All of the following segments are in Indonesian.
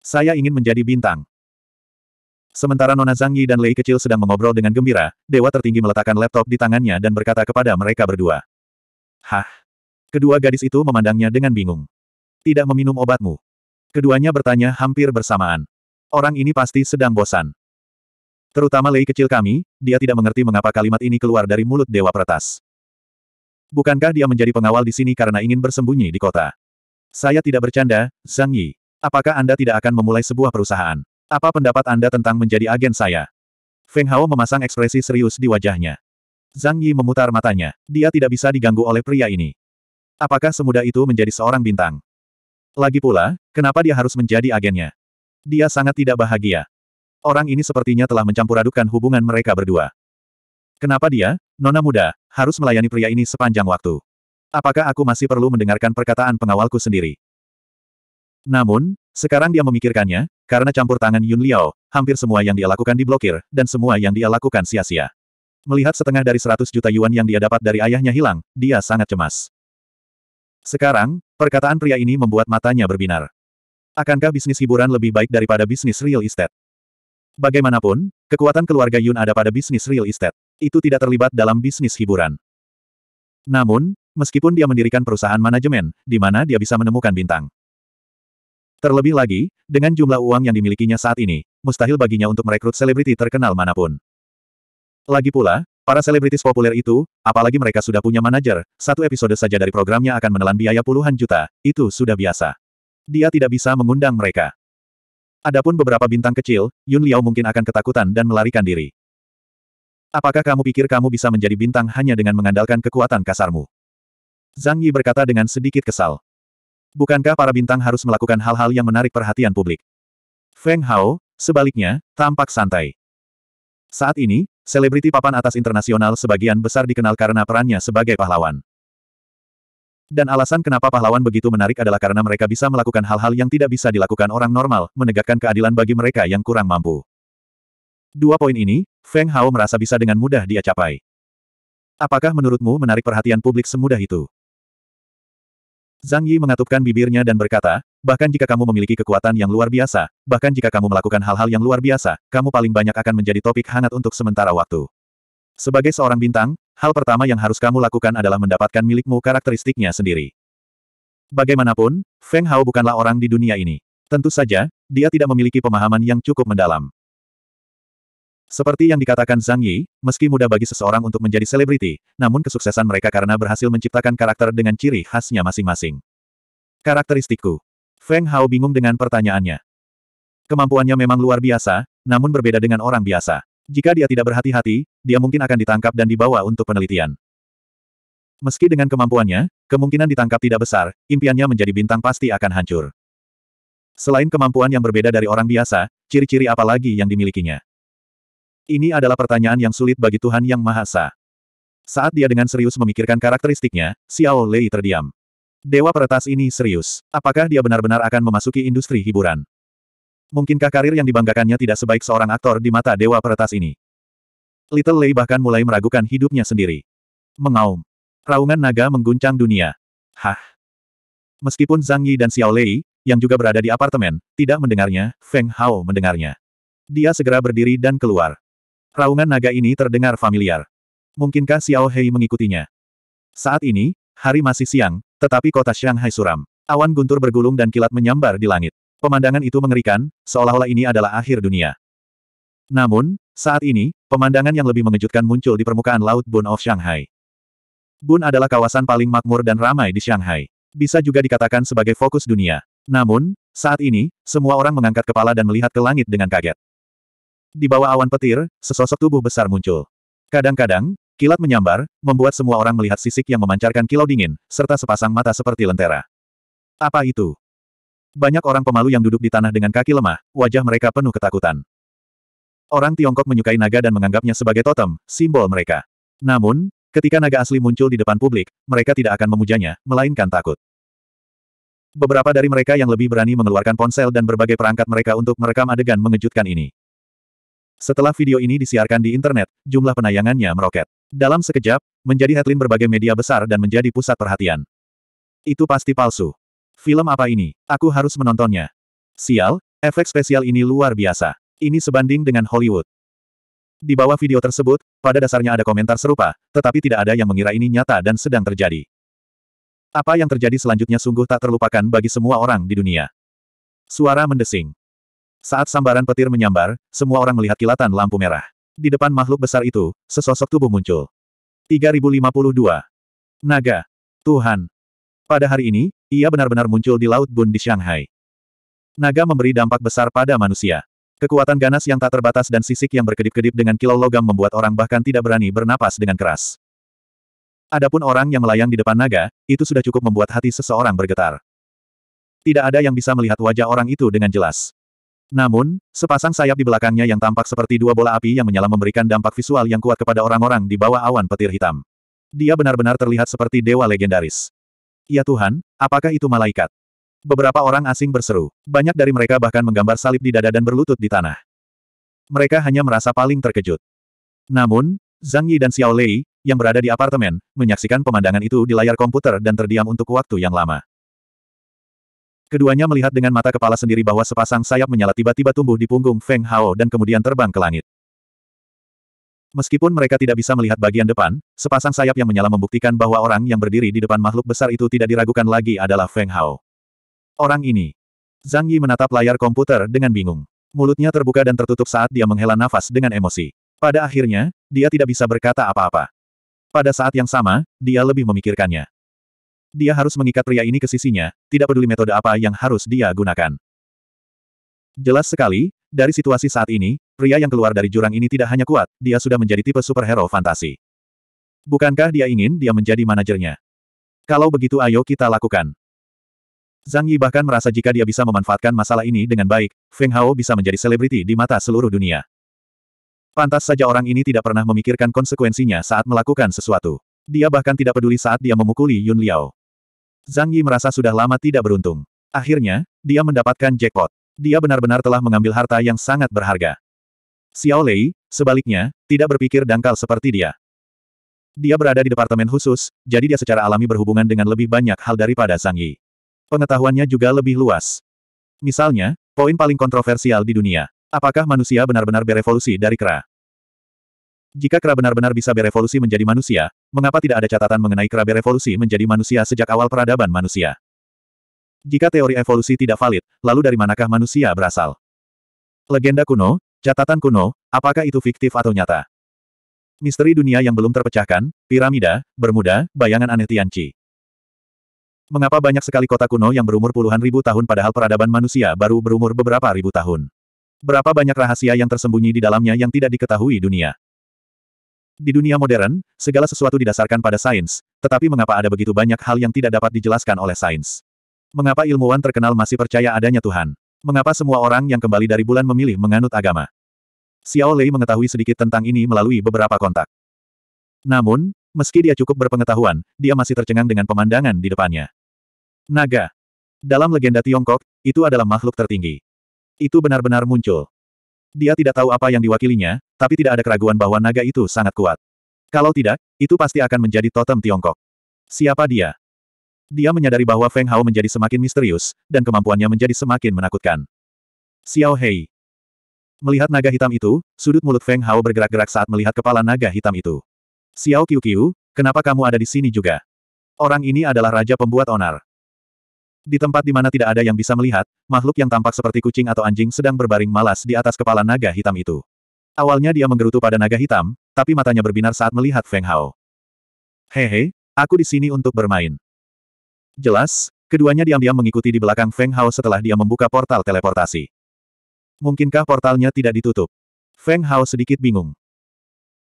Saya ingin menjadi bintang. Sementara Nona Zhang Yi dan Lei kecil sedang mengobrol dengan gembira, dewa tertinggi meletakkan laptop di tangannya dan berkata kepada mereka berdua. Hah? Kedua gadis itu memandangnya dengan bingung. Tidak meminum obatmu. Keduanya bertanya hampir bersamaan. Orang ini pasti sedang bosan. Terutama Lei kecil kami, dia tidak mengerti mengapa kalimat ini keluar dari mulut Dewa Pertas. Bukankah dia menjadi pengawal di sini karena ingin bersembunyi di kota? Saya tidak bercanda, Zhang Yi. Apakah Anda tidak akan memulai sebuah perusahaan? Apa pendapat Anda tentang menjadi agen saya? Feng Hao memasang ekspresi serius di wajahnya. Zhang Yi memutar matanya. Dia tidak bisa diganggu oleh pria ini. Apakah semudah itu menjadi seorang bintang? Lagi pula, kenapa dia harus menjadi agennya? Dia sangat tidak bahagia. Orang ini sepertinya telah mencampuradukkan hubungan mereka berdua. Kenapa dia, nona muda, harus melayani pria ini sepanjang waktu? Apakah aku masih perlu mendengarkan perkataan pengawalku sendiri? Namun, sekarang dia memikirkannya, karena campur tangan Yun Liao, hampir semua yang dia lakukan diblokir, dan semua yang dia lakukan sia-sia. Melihat setengah dari 100 juta yuan yang dia dapat dari ayahnya hilang, dia sangat cemas. Sekarang, perkataan pria ini membuat matanya berbinar. Akankah bisnis hiburan lebih baik daripada bisnis real estate? Bagaimanapun, kekuatan keluarga Yun ada pada bisnis real estate. Itu tidak terlibat dalam bisnis hiburan. Namun, meskipun dia mendirikan perusahaan manajemen, di mana dia bisa menemukan bintang. Terlebih lagi, dengan jumlah uang yang dimilikinya saat ini, mustahil baginya untuk merekrut selebriti terkenal manapun. Lagi pula, para selebritis populer itu, apalagi mereka sudah punya manajer, satu episode saja dari programnya akan menelan biaya puluhan juta, itu sudah biasa. Dia tidak bisa mengundang mereka. Adapun beberapa bintang kecil, Yun Liao mungkin akan ketakutan dan melarikan diri. Apakah kamu pikir kamu bisa menjadi bintang hanya dengan mengandalkan kekuatan kasarmu? Zhang Yi berkata dengan sedikit kesal. Bukankah para bintang harus melakukan hal-hal yang menarik perhatian publik? Feng Hao, sebaliknya, tampak santai. Saat ini, selebriti papan atas internasional sebagian besar dikenal karena perannya sebagai pahlawan. Dan alasan kenapa pahlawan begitu menarik adalah karena mereka bisa melakukan hal-hal yang tidak bisa dilakukan orang normal, menegakkan keadilan bagi mereka yang kurang mampu. Dua poin ini, Feng Hao merasa bisa dengan mudah dia capai. Apakah menurutmu menarik perhatian publik semudah itu? Zhang Yi mengatupkan bibirnya dan berkata, bahkan jika kamu memiliki kekuatan yang luar biasa, bahkan jika kamu melakukan hal-hal yang luar biasa, kamu paling banyak akan menjadi topik hangat untuk sementara waktu. Sebagai seorang bintang, hal pertama yang harus kamu lakukan adalah mendapatkan milikmu karakteristiknya sendiri. Bagaimanapun, Feng Hao bukanlah orang di dunia ini. Tentu saja, dia tidak memiliki pemahaman yang cukup mendalam. Seperti yang dikatakan Zhang Yi, meski mudah bagi seseorang untuk menjadi selebriti, namun kesuksesan mereka karena berhasil menciptakan karakter dengan ciri khasnya masing-masing. Karakteristikku. Feng Hao bingung dengan pertanyaannya. Kemampuannya memang luar biasa, namun berbeda dengan orang biasa. Jika dia tidak berhati-hati, dia mungkin akan ditangkap dan dibawa untuk penelitian. Meski dengan kemampuannya, kemungkinan ditangkap tidak besar, impiannya menjadi bintang pasti akan hancur. Selain kemampuan yang berbeda dari orang biasa, ciri-ciri apa lagi yang dimilikinya? Ini adalah pertanyaan yang sulit bagi Tuhan Yang Maha Esa. Saat dia dengan serius memikirkan karakteristiknya, Xiao Lei terdiam. Dewa peretas ini serius. Apakah dia benar-benar akan memasuki industri hiburan? Mungkinkah karir yang dibanggakannya tidak sebaik seorang aktor di mata dewa peretas ini? Little Lei bahkan mulai meragukan hidupnya sendiri. Mengaum. Raungan naga mengguncang dunia. Hah. Meskipun Zhang Yi dan Xiao Lei, yang juga berada di apartemen, tidak mendengarnya, Feng Hao mendengarnya. Dia segera berdiri dan keluar. Raungan naga ini terdengar familiar. Mungkinkah Xiao Hei mengikutinya? Saat ini, hari masih siang, tetapi kota Shanghai suram. Awan guntur bergulung dan kilat menyambar di langit. Pemandangan itu mengerikan, seolah-olah ini adalah akhir dunia. Namun, saat ini, pemandangan yang lebih mengejutkan muncul di permukaan laut Bun of Shanghai. Bun adalah kawasan paling makmur dan ramai di Shanghai. Bisa juga dikatakan sebagai fokus dunia. Namun, saat ini, semua orang mengangkat kepala dan melihat ke langit dengan kaget. Di bawah awan petir, sesosok tubuh besar muncul. Kadang-kadang, kilat menyambar, membuat semua orang melihat sisik yang memancarkan kilau dingin, serta sepasang mata seperti lentera. Apa itu? Banyak orang pemalu yang duduk di tanah dengan kaki lemah, wajah mereka penuh ketakutan. Orang Tiongkok menyukai naga dan menganggapnya sebagai totem, simbol mereka. Namun, ketika naga asli muncul di depan publik, mereka tidak akan memujanya, melainkan takut. Beberapa dari mereka yang lebih berani mengeluarkan ponsel dan berbagai perangkat mereka untuk merekam adegan mengejutkan ini. Setelah video ini disiarkan di internet, jumlah penayangannya meroket. Dalam sekejap, menjadi headline berbagai media besar dan menjadi pusat perhatian. Itu pasti palsu. Film apa ini? Aku harus menontonnya. Sial, efek spesial ini luar biasa. Ini sebanding dengan Hollywood. Di bawah video tersebut, pada dasarnya ada komentar serupa, tetapi tidak ada yang mengira ini nyata dan sedang terjadi. Apa yang terjadi selanjutnya sungguh tak terlupakan bagi semua orang di dunia. Suara mendesing. Saat sambaran petir menyambar, semua orang melihat kilatan lampu merah. Di depan makhluk besar itu, sesosok tubuh muncul. 3052. Naga. Tuhan. Pada hari ini, ia benar-benar muncul di Laut Bun di Shanghai. Naga memberi dampak besar pada manusia. Kekuatan ganas yang tak terbatas dan sisik yang berkedip-kedip dengan kilau logam membuat orang bahkan tidak berani bernapas dengan keras. Adapun orang yang melayang di depan naga, itu sudah cukup membuat hati seseorang bergetar. Tidak ada yang bisa melihat wajah orang itu dengan jelas. Namun, sepasang sayap di belakangnya yang tampak seperti dua bola api yang menyala memberikan dampak visual yang kuat kepada orang-orang di bawah awan petir hitam. Dia benar-benar terlihat seperti dewa legendaris. Ya Tuhan, apakah itu malaikat? Beberapa orang asing berseru. Banyak dari mereka bahkan menggambar salib di dada dan berlutut di tanah. Mereka hanya merasa paling terkejut. Namun, Zhang Yi dan Xiao Lei, yang berada di apartemen, menyaksikan pemandangan itu di layar komputer dan terdiam untuk waktu yang lama. Keduanya melihat dengan mata kepala sendiri bahwa sepasang sayap menyala tiba-tiba tumbuh di punggung Feng Hao dan kemudian terbang ke langit. Meskipun mereka tidak bisa melihat bagian depan, sepasang sayap yang menyala membuktikan bahwa orang yang berdiri di depan makhluk besar itu tidak diragukan lagi adalah Feng Hao. Orang ini. Zhang Yi menatap layar komputer dengan bingung. Mulutnya terbuka dan tertutup saat dia menghela nafas dengan emosi. Pada akhirnya, dia tidak bisa berkata apa-apa. Pada saat yang sama, dia lebih memikirkannya. Dia harus mengikat pria ini ke sisinya, tidak peduli metode apa yang harus dia gunakan. Jelas sekali, dari situasi saat ini, pria yang keluar dari jurang ini tidak hanya kuat, dia sudah menjadi tipe superhero fantasi. Bukankah dia ingin dia menjadi manajernya? Kalau begitu ayo kita lakukan. Zhang Yi bahkan merasa jika dia bisa memanfaatkan masalah ini dengan baik, Feng Hao bisa menjadi selebriti di mata seluruh dunia. Pantas saja orang ini tidak pernah memikirkan konsekuensinya saat melakukan sesuatu. Dia bahkan tidak peduli saat dia memukuli Yun Liao. Zhang Yi merasa sudah lama tidak beruntung. Akhirnya, dia mendapatkan jackpot. Dia benar-benar telah mengambil harta yang sangat berharga. Xiao Lei, sebaliknya, tidak berpikir dangkal seperti dia. Dia berada di departemen khusus, jadi dia secara alami berhubungan dengan lebih banyak hal daripada Zhang Yi. Pengetahuannya juga lebih luas. Misalnya, poin paling kontroversial di dunia. Apakah manusia benar-benar berevolusi dari kera? Jika kera benar-benar bisa berevolusi menjadi manusia, mengapa tidak ada catatan mengenai kera berevolusi menjadi manusia sejak awal peradaban manusia? Jika teori evolusi tidak valid, lalu dari manakah manusia berasal? Legenda kuno, catatan kuno, apakah itu fiktif atau nyata? Misteri dunia yang belum terpecahkan, piramida, bermuda, bayangan aneh Tianchi. Mengapa banyak sekali kota kuno yang berumur puluhan ribu tahun padahal peradaban manusia baru berumur beberapa ribu tahun? Berapa banyak rahasia yang tersembunyi di dalamnya yang tidak diketahui dunia? Di dunia modern, segala sesuatu didasarkan pada sains, tetapi mengapa ada begitu banyak hal yang tidak dapat dijelaskan oleh sains? Mengapa ilmuwan terkenal masih percaya adanya Tuhan? Mengapa semua orang yang kembali dari bulan memilih menganut agama? Xiao Lei mengetahui sedikit tentang ini melalui beberapa kontak. Namun, meski dia cukup berpengetahuan, dia masih tercengang dengan pemandangan di depannya. Naga. Dalam legenda Tiongkok, itu adalah makhluk tertinggi. Itu benar-benar muncul. Dia tidak tahu apa yang diwakilinya, tapi tidak ada keraguan bahwa naga itu sangat kuat. Kalau tidak, itu pasti akan menjadi totem Tiongkok. Siapa dia? Dia menyadari bahwa Feng Hao menjadi semakin misterius, dan kemampuannya menjadi semakin menakutkan. Xiao Hei. Melihat naga hitam itu, sudut mulut Feng Hao bergerak-gerak saat melihat kepala naga hitam itu. Xiao Qiu Qiu, kenapa kamu ada di sini juga? Orang ini adalah raja pembuat onar. Di tempat di mana tidak ada yang bisa melihat, makhluk yang tampak seperti kucing atau anjing sedang berbaring malas di atas kepala naga hitam itu. Awalnya dia menggerutu pada naga hitam, tapi matanya berbinar saat melihat Feng Hao. Hehe, aku di sini untuk bermain. Jelas, keduanya diam-diam mengikuti di belakang Feng Hao setelah dia membuka portal teleportasi. Mungkinkah portalnya tidak ditutup? Feng Hao sedikit bingung.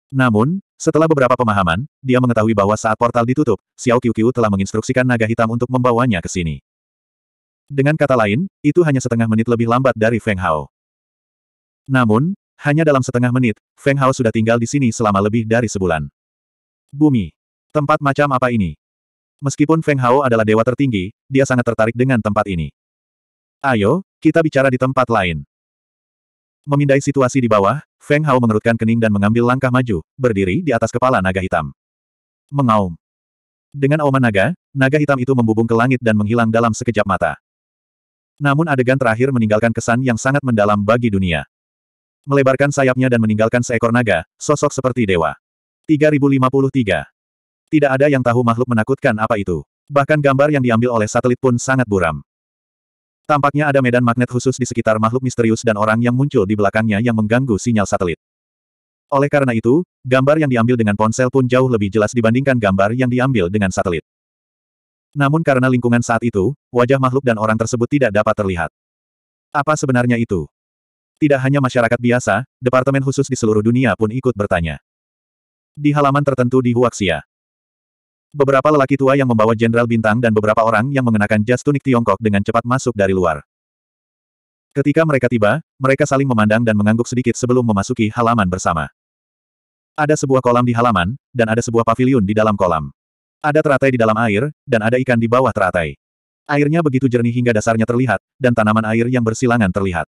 Namun, setelah beberapa pemahaman, dia mengetahui bahwa saat portal ditutup, Xiao Qiu telah menginstruksikan naga hitam untuk membawanya ke sini. Dengan kata lain, itu hanya setengah menit lebih lambat dari Feng Hao. Namun, hanya dalam setengah menit, Feng Hao sudah tinggal di sini selama lebih dari sebulan. Bumi. Tempat macam apa ini? Meskipun Feng Hao adalah dewa tertinggi, dia sangat tertarik dengan tempat ini. Ayo, kita bicara di tempat lain. Memindai situasi di bawah, Feng Hao mengerutkan kening dan mengambil langkah maju, berdiri di atas kepala naga hitam. Mengaum. Dengan auman naga, naga hitam itu membubung ke langit dan menghilang dalam sekejap mata. Namun adegan terakhir meninggalkan kesan yang sangat mendalam bagi dunia. Melebarkan sayapnya dan meninggalkan seekor naga, sosok seperti dewa. 3053. Tidak ada yang tahu makhluk menakutkan apa itu. Bahkan gambar yang diambil oleh satelit pun sangat buram. Tampaknya ada medan magnet khusus di sekitar makhluk misterius dan orang yang muncul di belakangnya yang mengganggu sinyal satelit. Oleh karena itu, gambar yang diambil dengan ponsel pun jauh lebih jelas dibandingkan gambar yang diambil dengan satelit. Namun karena lingkungan saat itu, wajah makhluk dan orang tersebut tidak dapat terlihat. Apa sebenarnya itu? Tidak hanya masyarakat biasa, departemen khusus di seluruh dunia pun ikut bertanya. Di halaman tertentu di Huaxia. Beberapa lelaki tua yang membawa jenderal bintang dan beberapa orang yang mengenakan jas tunik Tiongkok dengan cepat masuk dari luar. Ketika mereka tiba, mereka saling memandang dan mengangguk sedikit sebelum memasuki halaman bersama. Ada sebuah kolam di halaman, dan ada sebuah paviliun di dalam kolam. Ada teratai di dalam air, dan ada ikan di bawah teratai. Airnya begitu jernih hingga dasarnya terlihat, dan tanaman air yang bersilangan terlihat.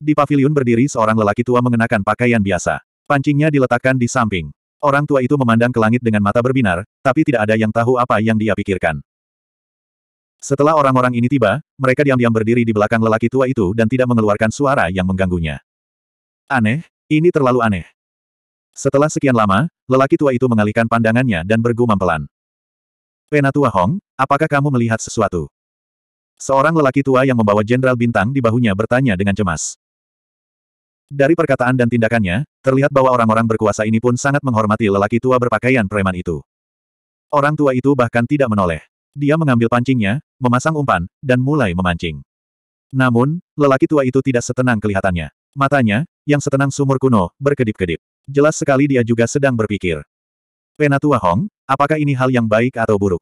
Di pavilion berdiri seorang lelaki tua mengenakan pakaian biasa. Pancingnya diletakkan di samping. Orang tua itu memandang ke langit dengan mata berbinar, tapi tidak ada yang tahu apa yang dia pikirkan. Setelah orang-orang ini tiba, mereka diam-diam berdiri di belakang lelaki tua itu dan tidak mengeluarkan suara yang mengganggunya. Aneh, ini terlalu aneh. Setelah sekian lama, lelaki tua itu mengalihkan pandangannya dan bergumam pelan. Penatua Hong, apakah kamu melihat sesuatu? Seorang lelaki tua yang membawa jenderal bintang di bahunya bertanya dengan cemas. Dari perkataan dan tindakannya, terlihat bahwa orang-orang berkuasa ini pun sangat menghormati lelaki tua berpakaian preman itu. Orang tua itu bahkan tidak menoleh. Dia mengambil pancingnya, memasang umpan, dan mulai memancing. Namun, lelaki tua itu tidak setenang kelihatannya. Matanya, yang setenang sumur kuno, berkedip-kedip. Jelas sekali dia juga sedang berpikir. Penatua Hong, apakah ini hal yang baik atau buruk?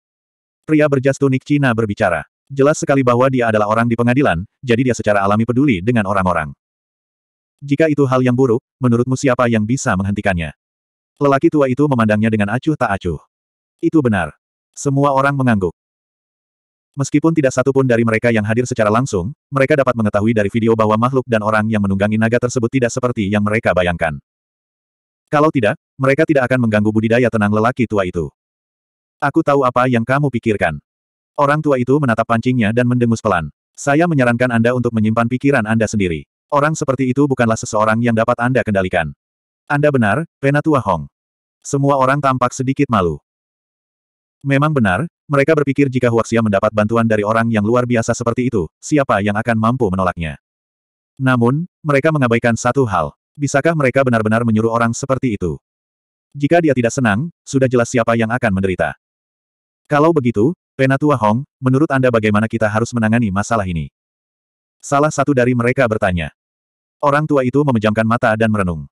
Pria berjas tunik Cina berbicara. Jelas sekali bahwa dia adalah orang di pengadilan, jadi dia secara alami peduli dengan orang-orang. Jika itu hal yang buruk, menurutmu siapa yang bisa menghentikannya? Lelaki tua itu memandangnya dengan acuh tak acuh. Itu benar. Semua orang mengangguk. Meskipun tidak satu pun dari mereka yang hadir secara langsung, mereka dapat mengetahui dari video bahwa makhluk dan orang yang menunggangi naga tersebut tidak seperti yang mereka bayangkan. Kalau tidak, mereka tidak akan mengganggu budidaya tenang lelaki tua itu. Aku tahu apa yang kamu pikirkan. Orang tua itu menatap pancingnya dan mendengus pelan. Saya menyarankan Anda untuk menyimpan pikiran Anda sendiri. Orang seperti itu bukanlah seseorang yang dapat Anda kendalikan. Anda benar, Penatua Hong. Semua orang tampak sedikit malu. Memang benar, mereka berpikir jika Huaxia mendapat bantuan dari orang yang luar biasa seperti itu, siapa yang akan mampu menolaknya. Namun, mereka mengabaikan satu hal. Bisakah mereka benar-benar menyuruh orang seperti itu? Jika dia tidak senang, sudah jelas siapa yang akan menderita. Kalau begitu, Penatua Hong, menurut Anda bagaimana kita harus menangani masalah ini? Salah satu dari mereka bertanya. Orang tua itu memejamkan mata dan merenung.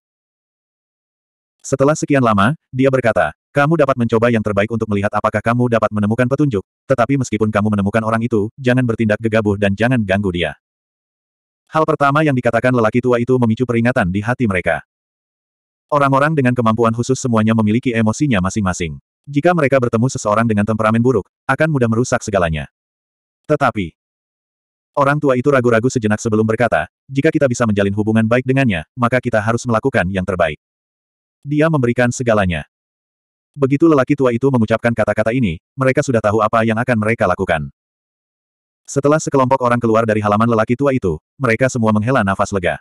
Setelah sekian lama, dia berkata, kamu dapat mencoba yang terbaik untuk melihat apakah kamu dapat menemukan petunjuk, tetapi meskipun kamu menemukan orang itu, jangan bertindak gegabah dan jangan ganggu dia. Hal pertama yang dikatakan lelaki tua itu memicu peringatan di hati mereka. Orang-orang dengan kemampuan khusus semuanya memiliki emosinya masing-masing. Jika mereka bertemu seseorang dengan temperamen buruk, akan mudah merusak segalanya. Tetapi, Orang tua itu ragu-ragu sejenak sebelum berkata, jika kita bisa menjalin hubungan baik dengannya, maka kita harus melakukan yang terbaik. Dia memberikan segalanya. Begitu lelaki tua itu mengucapkan kata-kata ini, mereka sudah tahu apa yang akan mereka lakukan. Setelah sekelompok orang keluar dari halaman lelaki tua itu, mereka semua menghela nafas lega.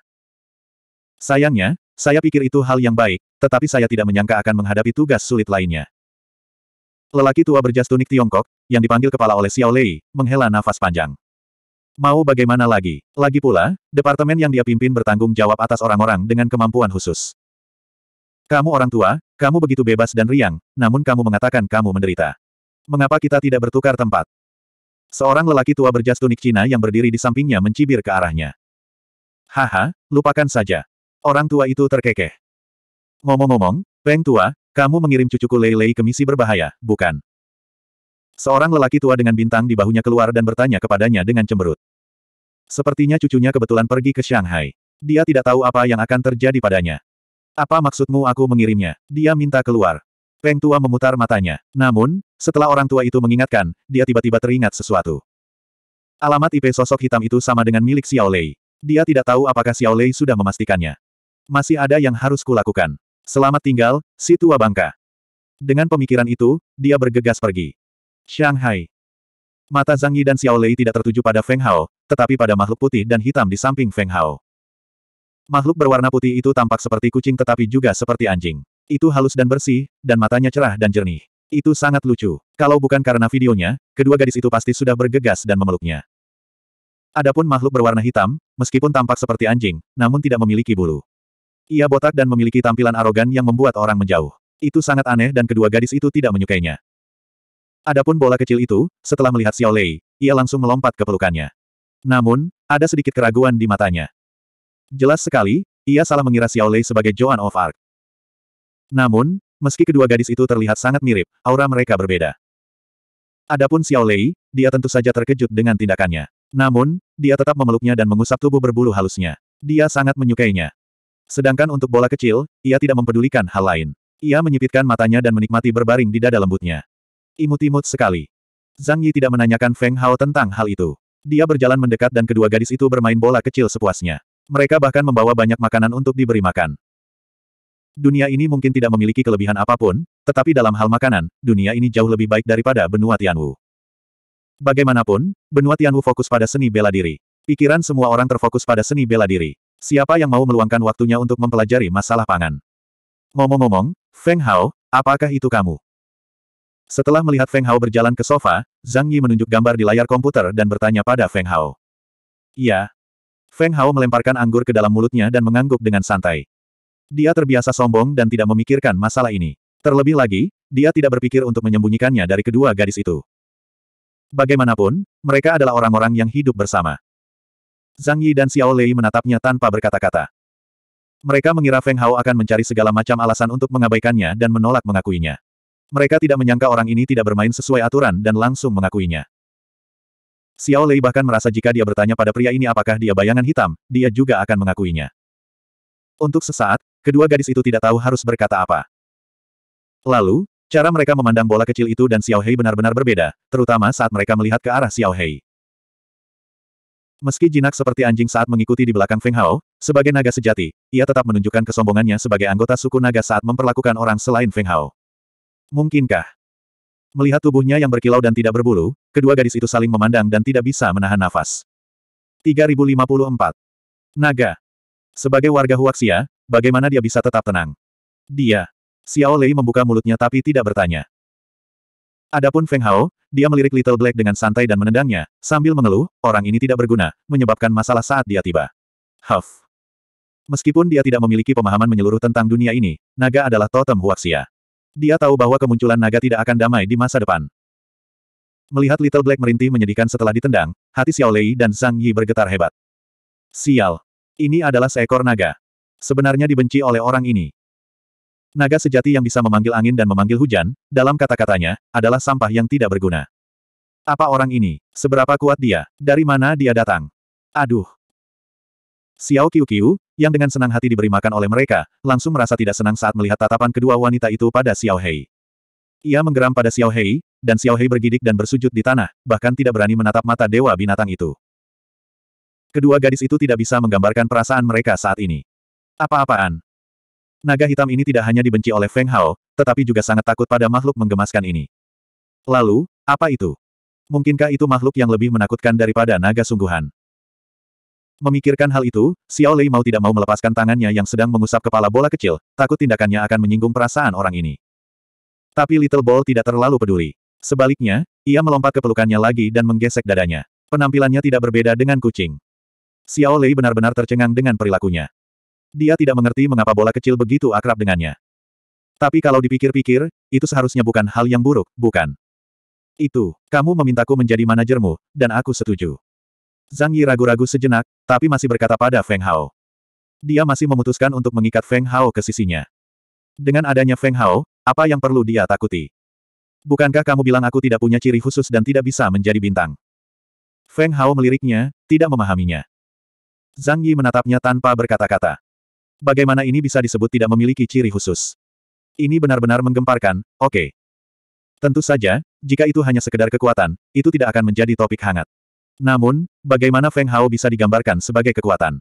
Sayangnya, saya pikir itu hal yang baik, tetapi saya tidak menyangka akan menghadapi tugas sulit lainnya. Lelaki tua berjas tunik Tiongkok, yang dipanggil kepala oleh Xiao Lei, menghela nafas panjang. Mau bagaimana lagi? Lagi pula, departemen yang dia pimpin bertanggung jawab atas orang-orang dengan kemampuan khusus. Kamu orang tua, kamu begitu bebas dan riang, namun kamu mengatakan kamu menderita. Mengapa kita tidak bertukar tempat? Seorang lelaki tua berjas tunik Cina yang berdiri di sampingnya mencibir ke arahnya. Haha, lupakan saja. Orang tua itu terkekeh. Ngomong-ngomong, Peng tua, kamu mengirim cucuku Lei Lei ke misi berbahaya, bukan? Seorang lelaki tua dengan bintang di bahunya keluar dan bertanya kepadanya dengan cemberut. Sepertinya cucunya kebetulan pergi ke Shanghai. Dia tidak tahu apa yang akan terjadi padanya. Apa maksudmu aku mengirimnya? Dia minta keluar. Peng tua memutar matanya. Namun, setelah orang tua itu mengingatkan, dia tiba-tiba teringat sesuatu. Alamat IP sosok hitam itu sama dengan milik Xiao Lei. Dia tidak tahu apakah Xiao Lei sudah memastikannya. Masih ada yang harus kulakukan. Selamat tinggal, si tua bangka. Dengan pemikiran itu, dia bergegas pergi. Shanghai. Mata Zhang Yi dan Xiao Lei tidak tertuju pada Feng Hao, tetapi pada makhluk putih dan hitam di samping Feng Hao. Makhluk berwarna putih itu tampak seperti kucing tetapi juga seperti anjing. Itu halus dan bersih, dan matanya cerah dan jernih. Itu sangat lucu. Kalau bukan karena videonya, kedua gadis itu pasti sudah bergegas dan memeluknya. Adapun makhluk berwarna hitam, meskipun tampak seperti anjing, namun tidak memiliki bulu. Ia botak dan memiliki tampilan arogan yang membuat orang menjauh. Itu sangat aneh dan kedua gadis itu tidak menyukainya. Adapun bola kecil itu, setelah melihat Xiao Lei, ia langsung melompat ke pelukannya. Namun, ada sedikit keraguan di matanya. Jelas sekali, ia salah mengira Xiao Lei sebagai Joan of Arc. Namun, meski kedua gadis itu terlihat sangat mirip, aura mereka berbeda. Adapun Xiao Lei, dia tentu saja terkejut dengan tindakannya. Namun, dia tetap memeluknya dan mengusap tubuh berbulu halusnya. Dia sangat menyukainya. Sedangkan untuk bola kecil, ia tidak mempedulikan hal lain. Ia menyipitkan matanya dan menikmati berbaring di dada lembutnya. Imut-imut sekali. Zhang Yi tidak menanyakan Feng Hao tentang hal itu. Dia berjalan mendekat dan kedua gadis itu bermain bola kecil sepuasnya. Mereka bahkan membawa banyak makanan untuk diberi makan. Dunia ini mungkin tidak memiliki kelebihan apapun, tetapi dalam hal makanan, dunia ini jauh lebih baik daripada benua Tianwu. Bagaimanapun, benua Tianwu fokus pada seni bela diri. Pikiran semua orang terfokus pada seni bela diri. Siapa yang mau meluangkan waktunya untuk mempelajari masalah pangan? Ngomong-ngomong, Feng Hao, apakah itu kamu? Setelah melihat Feng Hao berjalan ke sofa, Zhang Yi menunjuk gambar di layar komputer dan bertanya pada Feng Hao. Iya. Feng Hao melemparkan anggur ke dalam mulutnya dan mengangguk dengan santai. Dia terbiasa sombong dan tidak memikirkan masalah ini. Terlebih lagi, dia tidak berpikir untuk menyembunyikannya dari kedua gadis itu. Bagaimanapun, mereka adalah orang-orang yang hidup bersama. Zhang Yi dan Xiao Lei menatapnya tanpa berkata-kata. Mereka mengira Feng Hao akan mencari segala macam alasan untuk mengabaikannya dan menolak mengakuinya. Mereka tidak menyangka orang ini tidak bermain sesuai aturan dan langsung mengakuinya. Xiao Lei bahkan merasa jika dia bertanya pada pria ini apakah dia bayangan hitam, dia juga akan mengakuinya. Untuk sesaat, kedua gadis itu tidak tahu harus berkata apa. Lalu, cara mereka memandang bola kecil itu dan Xiao Hei benar-benar berbeda, terutama saat mereka melihat ke arah Xiao Hei. Meski jinak seperti anjing saat mengikuti di belakang Feng Hao, sebagai naga sejati, ia tetap menunjukkan kesombongannya sebagai anggota suku naga saat memperlakukan orang selain Feng Hao. Mungkinkah? Melihat tubuhnya yang berkilau dan tidak berbulu, kedua gadis itu saling memandang dan tidak bisa menahan nafas. 3054. Naga. Sebagai warga Huaxia, bagaimana dia bisa tetap tenang? Dia. Xiao Lei membuka mulutnya tapi tidak bertanya. Adapun Feng Hao, dia melirik Little Black dengan santai dan menendangnya, sambil mengeluh, orang ini tidak berguna, menyebabkan masalah saat dia tiba. Huff. Meskipun dia tidak memiliki pemahaman menyeluruh tentang dunia ini, naga adalah totem Huaxia. Dia tahu bahwa kemunculan naga tidak akan damai di masa depan. Melihat Little Black merintih menyedihkan setelah ditendang, hati Xiao Lei dan Zhang Yi bergetar hebat. Sial! Ini adalah seekor naga. Sebenarnya dibenci oleh orang ini. Naga sejati yang bisa memanggil angin dan memanggil hujan, dalam kata-katanya, adalah sampah yang tidak berguna. Apa orang ini? Seberapa kuat dia? Dari mana dia datang? Aduh! Xiao Qiu Qiu, yang dengan senang hati diberi makan oleh mereka, langsung merasa tidak senang saat melihat tatapan kedua wanita itu pada Xiao Hei. Ia menggeram pada Xiao Hei, dan Xiao Hei bergidik dan bersujud di tanah, bahkan tidak berani menatap mata dewa binatang itu. Kedua gadis itu tidak bisa menggambarkan perasaan mereka saat ini. Apa-apaan? Naga hitam ini tidak hanya dibenci oleh Feng Hao, tetapi juga sangat takut pada makhluk menggemaskan ini. Lalu, apa itu? Mungkinkah itu makhluk yang lebih menakutkan daripada naga sungguhan? Memikirkan hal itu, Xiao Lei mau tidak mau melepaskan tangannya yang sedang mengusap kepala bola kecil, takut tindakannya akan menyinggung perasaan orang ini. Tapi Little Ball tidak terlalu peduli. Sebaliknya, ia melompat ke pelukannya lagi dan menggesek dadanya. Penampilannya tidak berbeda dengan kucing. Xiao Lei benar-benar tercengang dengan perilakunya. Dia tidak mengerti mengapa bola kecil begitu akrab dengannya. Tapi kalau dipikir-pikir, itu seharusnya bukan hal yang buruk, bukan? Itu, kamu memintaku menjadi manajermu, dan aku setuju. Zhang Yi ragu-ragu sejenak, tapi masih berkata pada Feng Hao. Dia masih memutuskan untuk mengikat Feng Hao ke sisinya. Dengan adanya Feng Hao, apa yang perlu dia takuti? Bukankah kamu bilang aku tidak punya ciri khusus dan tidak bisa menjadi bintang? Feng Hao meliriknya, tidak memahaminya. Zhang Yi menatapnya tanpa berkata-kata. Bagaimana ini bisa disebut tidak memiliki ciri khusus? Ini benar-benar menggemparkan, oke. Okay. Tentu saja, jika itu hanya sekedar kekuatan, itu tidak akan menjadi topik hangat. Namun, bagaimana Feng Hao bisa digambarkan sebagai kekuatan?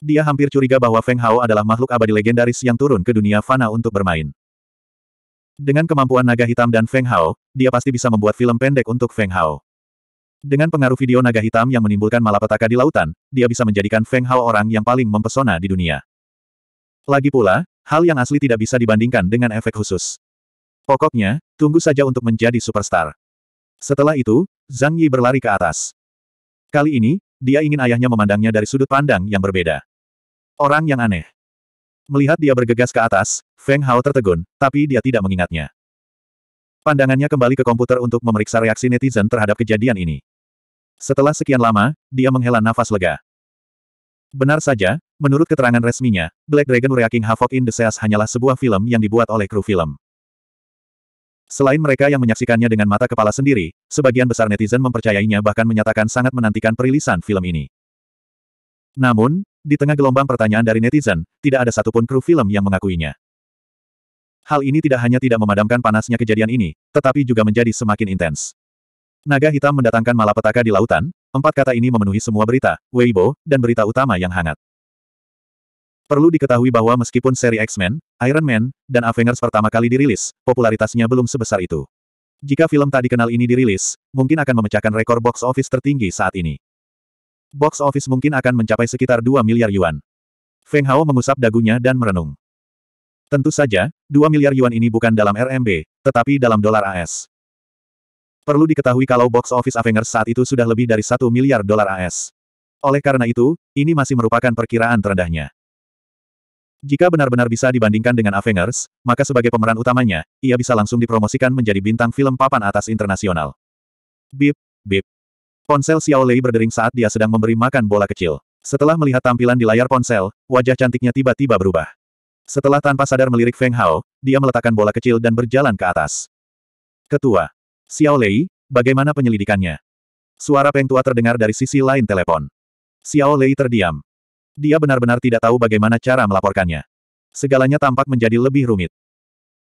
Dia hampir curiga bahwa Feng Hao adalah makhluk abadi legendaris yang turun ke dunia fana untuk bermain. Dengan kemampuan naga hitam dan Feng Hao, dia pasti bisa membuat film pendek untuk Feng Hao. Dengan pengaruh video naga hitam yang menimbulkan malapetaka di lautan, dia bisa menjadikan Feng Hao orang yang paling mempesona di dunia. Lagi pula, hal yang asli tidak bisa dibandingkan dengan efek khusus. Pokoknya, tunggu saja untuk menjadi superstar. Setelah itu, Zhang Yi berlari ke atas. Kali ini, dia ingin ayahnya memandangnya dari sudut pandang yang berbeda. Orang yang aneh. Melihat dia bergegas ke atas, Feng Hao tertegun, tapi dia tidak mengingatnya. Pandangannya kembali ke komputer untuk memeriksa reaksi netizen terhadap kejadian ini. Setelah sekian lama, dia menghela nafas lega. Benar saja, menurut keterangan resminya, Black Dragon Reaking Havoc in the Seas hanyalah sebuah film yang dibuat oleh kru film. Selain mereka yang menyaksikannya dengan mata kepala sendiri, sebagian besar netizen mempercayainya bahkan menyatakan sangat menantikan perilisan film ini. Namun, di tengah gelombang pertanyaan dari netizen, tidak ada satupun kru film yang mengakuinya. Hal ini tidak hanya tidak memadamkan panasnya kejadian ini, tetapi juga menjadi semakin intens. Naga hitam mendatangkan malapetaka di lautan, empat kata ini memenuhi semua berita, Weibo, dan berita utama yang hangat. Perlu diketahui bahwa meskipun seri X-Men, Iron Man, dan Avengers pertama kali dirilis, popularitasnya belum sebesar itu. Jika film tak dikenal ini dirilis, mungkin akan memecahkan rekor box office tertinggi saat ini. Box office mungkin akan mencapai sekitar 2 miliar yuan. Feng Hao mengusap dagunya dan merenung. Tentu saja, 2 miliar yuan ini bukan dalam RMB, tetapi dalam dolar AS. Perlu diketahui kalau box office Avengers saat itu sudah lebih dari 1 miliar dolar AS. Oleh karena itu, ini masih merupakan perkiraan terendahnya. Jika benar-benar bisa dibandingkan dengan Avengers, maka sebagai pemeran utamanya, ia bisa langsung dipromosikan menjadi bintang film papan atas internasional. Bip, bip. Ponsel Xiao Lei berdering saat dia sedang memberi makan bola kecil. Setelah melihat tampilan di layar ponsel, wajah cantiknya tiba-tiba berubah. Setelah tanpa sadar melirik Feng Hao, dia meletakkan bola kecil dan berjalan ke atas. Ketua. Xiao Lei, bagaimana penyelidikannya? Suara Peng Tua terdengar dari sisi lain telepon. Xiao Lei terdiam. Dia benar-benar tidak tahu bagaimana cara melaporkannya. Segalanya tampak menjadi lebih rumit.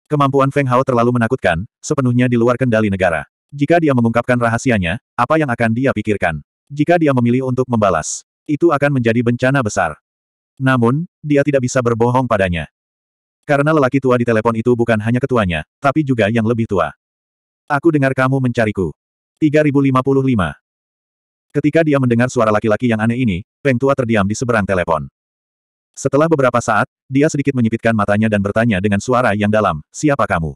Kemampuan Feng Hao terlalu menakutkan, sepenuhnya di luar kendali negara. Jika dia mengungkapkan rahasianya, apa yang akan dia pikirkan? Jika dia memilih untuk membalas, itu akan menjadi bencana besar. Namun, dia tidak bisa berbohong padanya. Karena lelaki tua di telepon itu bukan hanya ketuanya, tapi juga yang lebih tua. Aku dengar kamu mencariku. 3055 Ketika dia mendengar suara laki-laki yang aneh ini, Peng Tua terdiam di seberang telepon. Setelah beberapa saat, dia sedikit menyipitkan matanya dan bertanya dengan suara yang dalam, siapa kamu?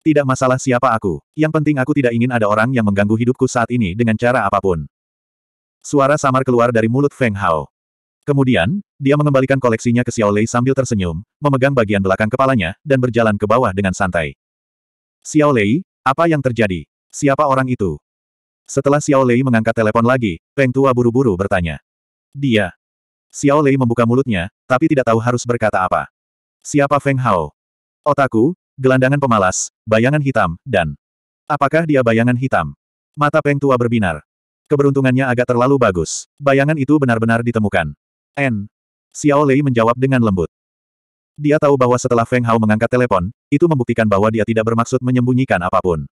Tidak masalah siapa aku, yang penting aku tidak ingin ada orang yang mengganggu hidupku saat ini dengan cara apapun. Suara samar keluar dari mulut Feng Hao. Kemudian, dia mengembalikan koleksinya ke Xiao Lei sambil tersenyum, memegang bagian belakang kepalanya, dan berjalan ke bawah dengan santai. Xiao Lei, apa yang terjadi? Siapa orang itu? Setelah Xiao Lei mengangkat telepon lagi, Peng Tua buru-buru bertanya. Dia. Xiao Lei membuka mulutnya, tapi tidak tahu harus berkata apa. Siapa Feng Hao? Otaku, gelandangan pemalas, bayangan hitam, dan... Apakah dia bayangan hitam? Mata Peng Tua berbinar. Keberuntungannya agak terlalu bagus. Bayangan itu benar-benar ditemukan. N. Xiao Lei menjawab dengan lembut. Dia tahu bahwa setelah Feng Hao mengangkat telepon, itu membuktikan bahwa dia tidak bermaksud menyembunyikan apapun.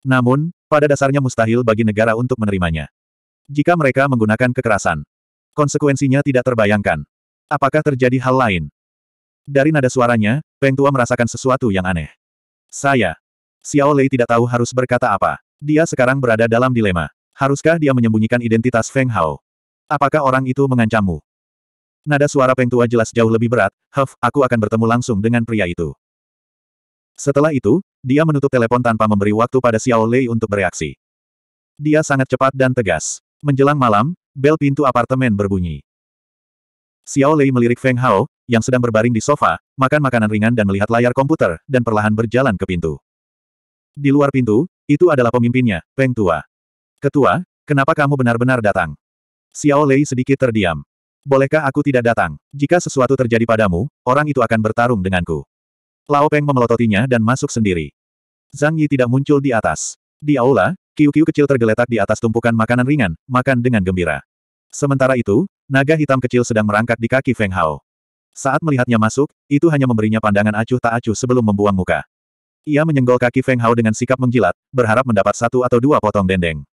Namun, pada dasarnya mustahil bagi negara untuk menerimanya. Jika mereka menggunakan kekerasan, konsekuensinya tidak terbayangkan. Apakah terjadi hal lain? Dari nada suaranya, Peng Tua merasakan sesuatu yang aneh. Saya. Xiao Lei tidak tahu harus berkata apa. Dia sekarang berada dalam dilema. Haruskah dia menyembunyikan identitas Feng Hao? Apakah orang itu mengancammu? Nada suara Peng Tua jelas jauh lebih berat, Huff, aku akan bertemu langsung dengan pria itu. Setelah itu, dia menutup telepon tanpa memberi waktu pada Xiao Lei untuk bereaksi. Dia sangat cepat dan tegas. Menjelang malam, bel pintu apartemen berbunyi. Xiao Lei melirik Feng Hao, yang sedang berbaring di sofa, makan makanan ringan dan melihat layar komputer, dan perlahan berjalan ke pintu. Di luar pintu, itu adalah pemimpinnya, Feng Tua. Ketua, kenapa kamu benar-benar datang? Xiao Lei sedikit terdiam. Bolehkah aku tidak datang? Jika sesuatu terjadi padamu, orang itu akan bertarung denganku. Lao Peng memelototinya dan masuk sendiri. Zhang Yi tidak muncul di atas. Di aula, kiu-kiu kecil tergeletak di atas tumpukan makanan ringan, makan dengan gembira. Sementara itu, naga hitam kecil sedang merangkak di kaki Feng Hao. Saat melihatnya masuk, itu hanya memberinya pandangan acuh tak acuh sebelum membuang muka. Ia menyenggol kaki Feng Hao dengan sikap menjilat, berharap mendapat satu atau dua potong dendeng.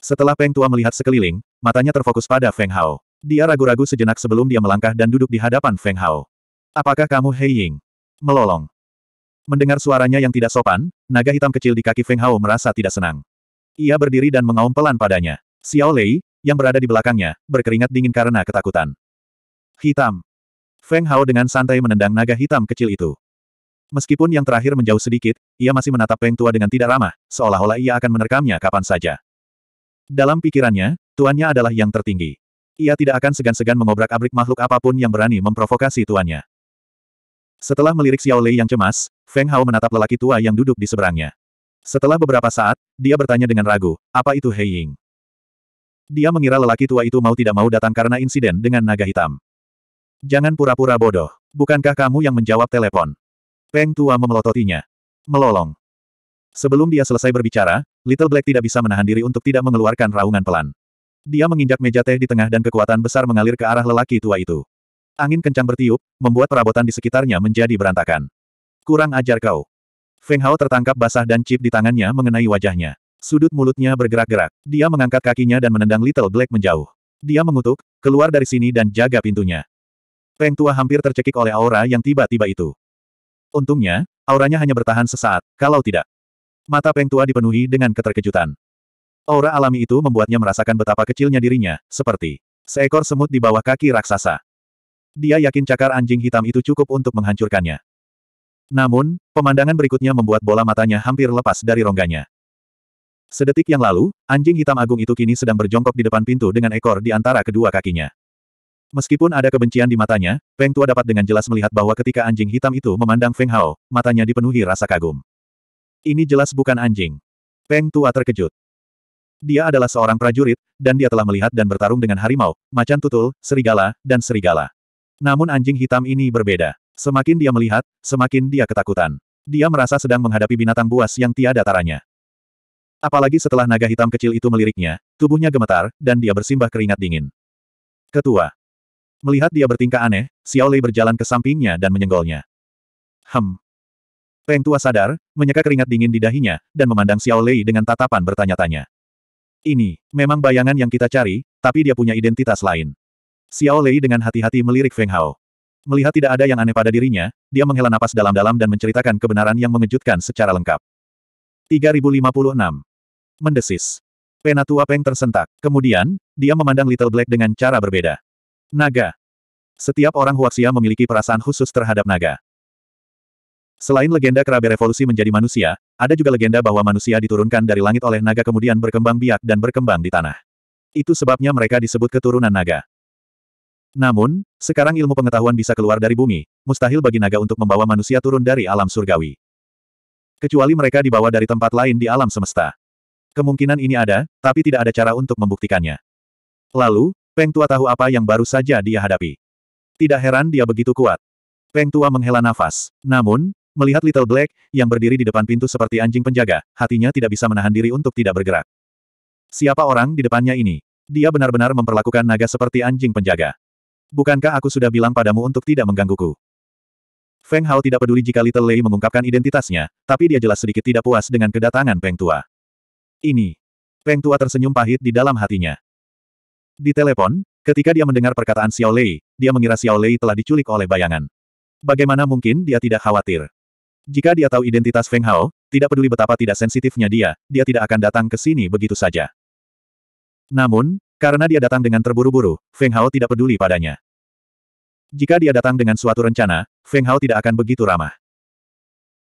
Setelah Peng Tua melihat sekeliling, matanya terfokus pada Feng Hao. Dia ragu-ragu sejenak sebelum dia melangkah dan duduk di hadapan Feng Hao. Apakah kamu Hei Ying? melolong. Mendengar suaranya yang tidak sopan, naga hitam kecil di kaki Feng Hao merasa tidak senang. Ia berdiri dan mengaum pelan padanya. Xiao Lei, yang berada di belakangnya, berkeringat dingin karena ketakutan. Hitam. Feng Hao dengan santai menendang naga hitam kecil itu. Meskipun yang terakhir menjauh sedikit, ia masih menatap Feng Tua dengan tidak ramah, seolah-olah ia akan menerkamnya kapan saja. Dalam pikirannya, tuannya adalah yang tertinggi. Ia tidak akan segan-segan mengobrak-abrik makhluk apapun yang berani memprovokasi tuannya. Setelah melirik Xiao Lei yang cemas, Feng Hao menatap lelaki tua yang duduk di seberangnya. Setelah beberapa saat, dia bertanya dengan ragu, apa itu Hei Ying? Dia mengira lelaki tua itu mau tidak mau datang karena insiden dengan naga hitam. Jangan pura-pura bodoh. Bukankah kamu yang menjawab telepon? Peng tua memelototinya. Melolong. Sebelum dia selesai berbicara, Little Black tidak bisa menahan diri untuk tidak mengeluarkan raungan pelan. Dia menginjak meja teh di tengah dan kekuatan besar mengalir ke arah lelaki tua itu. Angin kencang bertiup, membuat perabotan di sekitarnya menjadi berantakan. Kurang ajar kau. Feng Hao tertangkap basah dan chip di tangannya mengenai wajahnya. Sudut mulutnya bergerak-gerak. Dia mengangkat kakinya dan menendang Little Black menjauh. Dia mengutuk, keluar dari sini dan jaga pintunya. Peng Tua hampir tercekik oleh aura yang tiba-tiba itu. Untungnya, auranya hanya bertahan sesaat, kalau tidak. Mata Peng Tua dipenuhi dengan keterkejutan. Aura alami itu membuatnya merasakan betapa kecilnya dirinya, seperti seekor semut di bawah kaki raksasa. Dia yakin cakar anjing hitam itu cukup untuk menghancurkannya. Namun, pemandangan berikutnya membuat bola matanya hampir lepas dari rongganya. Sedetik yang lalu, anjing hitam agung itu kini sedang berjongkok di depan pintu dengan ekor di antara kedua kakinya. Meskipun ada kebencian di matanya, Feng Tua dapat dengan jelas melihat bahwa ketika anjing hitam itu memandang Feng Hao, matanya dipenuhi rasa kagum. Ini jelas bukan anjing. Feng Tua terkejut. Dia adalah seorang prajurit, dan dia telah melihat dan bertarung dengan harimau, macan tutul, serigala, dan serigala. Namun anjing hitam ini berbeda. Semakin dia melihat, semakin dia ketakutan. Dia merasa sedang menghadapi binatang buas yang tiada taranya. Apalagi setelah naga hitam kecil itu meliriknya, tubuhnya gemetar, dan dia bersimbah keringat dingin. Ketua. Melihat dia bertingkah aneh, Xiao Lei berjalan ke sampingnya dan menyenggolnya. Hem. Peng tua sadar, menyeka keringat dingin di dahinya, dan memandang Xiao Lei dengan tatapan bertanya-tanya. Ini, memang bayangan yang kita cari, tapi dia punya identitas lain. Xiao Lei dengan hati-hati melirik Feng Hao. Melihat tidak ada yang aneh pada dirinya, dia menghela napas dalam-dalam dan menceritakan kebenaran yang mengejutkan secara lengkap. 3056. Mendesis. Penatua Peng tersentak. Kemudian, dia memandang Little Black dengan cara berbeda. Naga. Setiap orang Huaxia memiliki perasaan khusus terhadap naga. Selain legenda kerabe revolusi menjadi manusia, ada juga legenda bahwa manusia diturunkan dari langit oleh naga kemudian berkembang biak dan berkembang di tanah. Itu sebabnya mereka disebut keturunan naga. Namun, sekarang ilmu pengetahuan bisa keluar dari bumi, mustahil bagi naga untuk membawa manusia turun dari alam surgawi. Kecuali mereka dibawa dari tempat lain di alam semesta. Kemungkinan ini ada, tapi tidak ada cara untuk membuktikannya. Lalu, Peng Tua tahu apa yang baru saja dia hadapi. Tidak heran dia begitu kuat. Peng Tua menghela nafas. Namun, melihat Little Black, yang berdiri di depan pintu seperti anjing penjaga, hatinya tidak bisa menahan diri untuk tidak bergerak. Siapa orang di depannya ini? Dia benar-benar memperlakukan naga seperti anjing penjaga. Bukankah aku sudah bilang padamu untuk tidak menggangguku? Feng Hao tidak peduli jika Little Lei mengungkapkan identitasnya, tapi dia jelas sedikit tidak puas dengan kedatangan Peng Tua. Ini. Peng Tua tersenyum pahit di dalam hatinya. Di telepon, ketika dia mendengar perkataan Xiao Lei, dia mengira Xiao Lei telah diculik oleh bayangan. Bagaimana mungkin dia tidak khawatir? Jika dia tahu identitas Feng Hao, tidak peduli betapa tidak sensitifnya dia, dia tidak akan datang ke sini begitu saja. Namun, karena dia datang dengan terburu-buru, Feng Hao tidak peduli padanya. Jika dia datang dengan suatu rencana, Feng Hao tidak akan begitu ramah.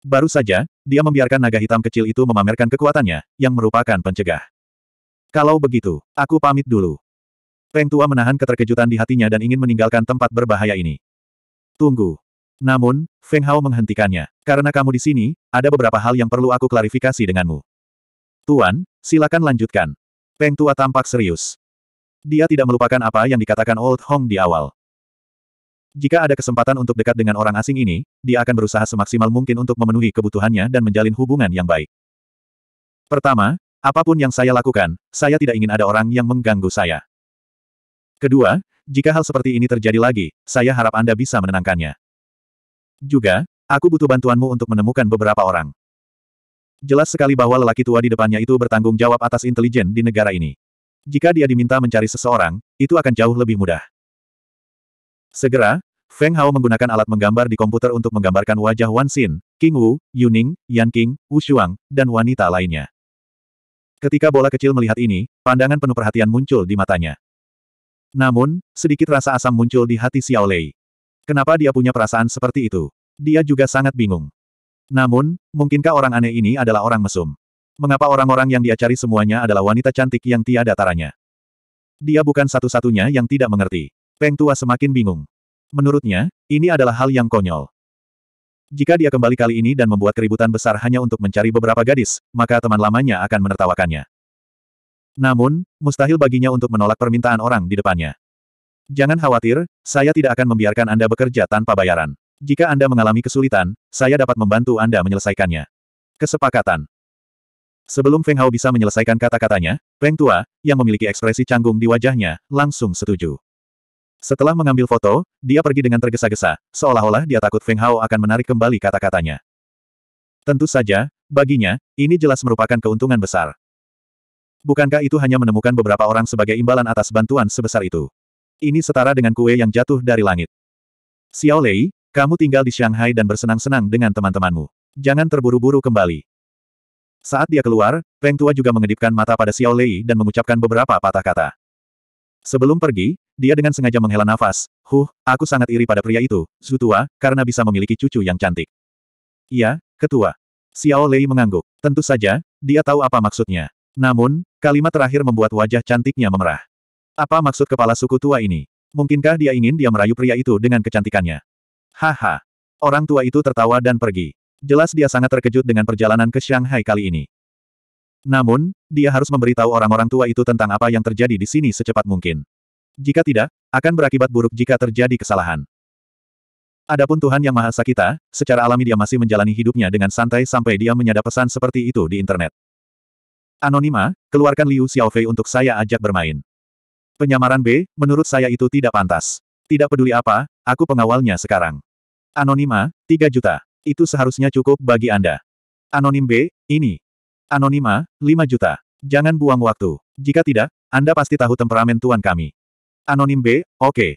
Baru saja, dia membiarkan naga hitam kecil itu memamerkan kekuatannya, yang merupakan pencegah. Kalau begitu, aku pamit dulu. Peng Tua menahan keterkejutan di hatinya dan ingin meninggalkan tempat berbahaya ini. Tunggu. Namun, Feng Hao menghentikannya. Karena kamu di sini, ada beberapa hal yang perlu aku klarifikasi denganmu. Tuan, silakan lanjutkan. Peng Tua tampak serius. Dia tidak melupakan apa yang dikatakan Old Hong di awal. Jika ada kesempatan untuk dekat dengan orang asing ini, dia akan berusaha semaksimal mungkin untuk memenuhi kebutuhannya dan menjalin hubungan yang baik. Pertama, apapun yang saya lakukan, saya tidak ingin ada orang yang mengganggu saya. Kedua, jika hal seperti ini terjadi lagi, saya harap Anda bisa menenangkannya. Juga, aku butuh bantuanmu untuk menemukan beberapa orang. Jelas sekali bahwa lelaki tua di depannya itu bertanggung jawab atas intelijen di negara ini. Jika dia diminta mencari seseorang, itu akan jauh lebih mudah. Segera, Feng Hao menggunakan alat menggambar di komputer untuk menggambarkan wajah Wan Xin, King Wu, Yuning, Yan King, Wu Shuang, dan wanita lainnya. Ketika bola kecil melihat ini, pandangan penuh perhatian muncul di matanya. Namun, sedikit rasa asam muncul di hati Xiao Lei. Kenapa dia punya perasaan seperti itu? Dia juga sangat bingung. Namun, mungkinkah orang aneh ini adalah orang mesum? Mengapa orang-orang yang dia cari semuanya adalah wanita cantik yang tiada taranya? Dia bukan satu-satunya yang tidak mengerti. Peng Tua semakin bingung. Menurutnya, ini adalah hal yang konyol. Jika dia kembali kali ini dan membuat keributan besar hanya untuk mencari beberapa gadis, maka teman lamanya akan menertawakannya. Namun, mustahil baginya untuk menolak permintaan orang di depannya. Jangan khawatir, saya tidak akan membiarkan Anda bekerja tanpa bayaran. Jika Anda mengalami kesulitan, saya dapat membantu Anda menyelesaikannya. Kesepakatan. Sebelum Feng Hao bisa menyelesaikan kata-katanya, Feng Tua, yang memiliki ekspresi canggung di wajahnya, langsung setuju. Setelah mengambil foto, dia pergi dengan tergesa-gesa, seolah-olah dia takut Feng Hao akan menarik kembali kata-katanya. Tentu saja, baginya, ini jelas merupakan keuntungan besar. Bukankah itu hanya menemukan beberapa orang sebagai imbalan atas bantuan sebesar itu? Ini setara dengan kue yang jatuh dari langit. Xiao Lei, kamu tinggal di Shanghai dan bersenang-senang dengan teman-temanmu. Jangan terburu-buru kembali. Saat dia keluar, Peng Tua juga mengedipkan mata pada Xiao Lei dan mengucapkan beberapa patah kata. Sebelum pergi, dia dengan sengaja menghela nafas. Huh, aku sangat iri pada pria itu, Zhu Tua, karena bisa memiliki cucu yang cantik. Iya, ketua. Xiao Lei mengangguk. Tentu saja, dia tahu apa maksudnya. Namun, kalimat terakhir membuat wajah cantiknya memerah. Apa maksud kepala suku tua ini? Mungkinkah dia ingin dia merayu pria itu dengan kecantikannya? Haha. Orang tua itu tertawa dan pergi. Jelas dia sangat terkejut dengan perjalanan ke Shanghai kali ini. Namun, dia harus memberitahu orang-orang tua itu tentang apa yang terjadi di sini secepat mungkin. Jika tidak, akan berakibat buruk jika terjadi kesalahan. Adapun Tuhan Yang Maha Esa secara alami dia masih menjalani hidupnya dengan santai sampai dia menyadap pesan seperti itu di internet. Anonima, keluarkan Liu Xiaofei untuk saya ajak bermain. Penyamaran B, menurut saya itu tidak pantas. Tidak peduli apa, aku pengawalnya sekarang. Anonima, 3 juta itu seharusnya cukup bagi Anda. Anonim B, ini. Anonima, 5 juta. Jangan buang waktu. Jika tidak, Anda pasti tahu temperamen tuan kami. Anonim B, oke. Okay.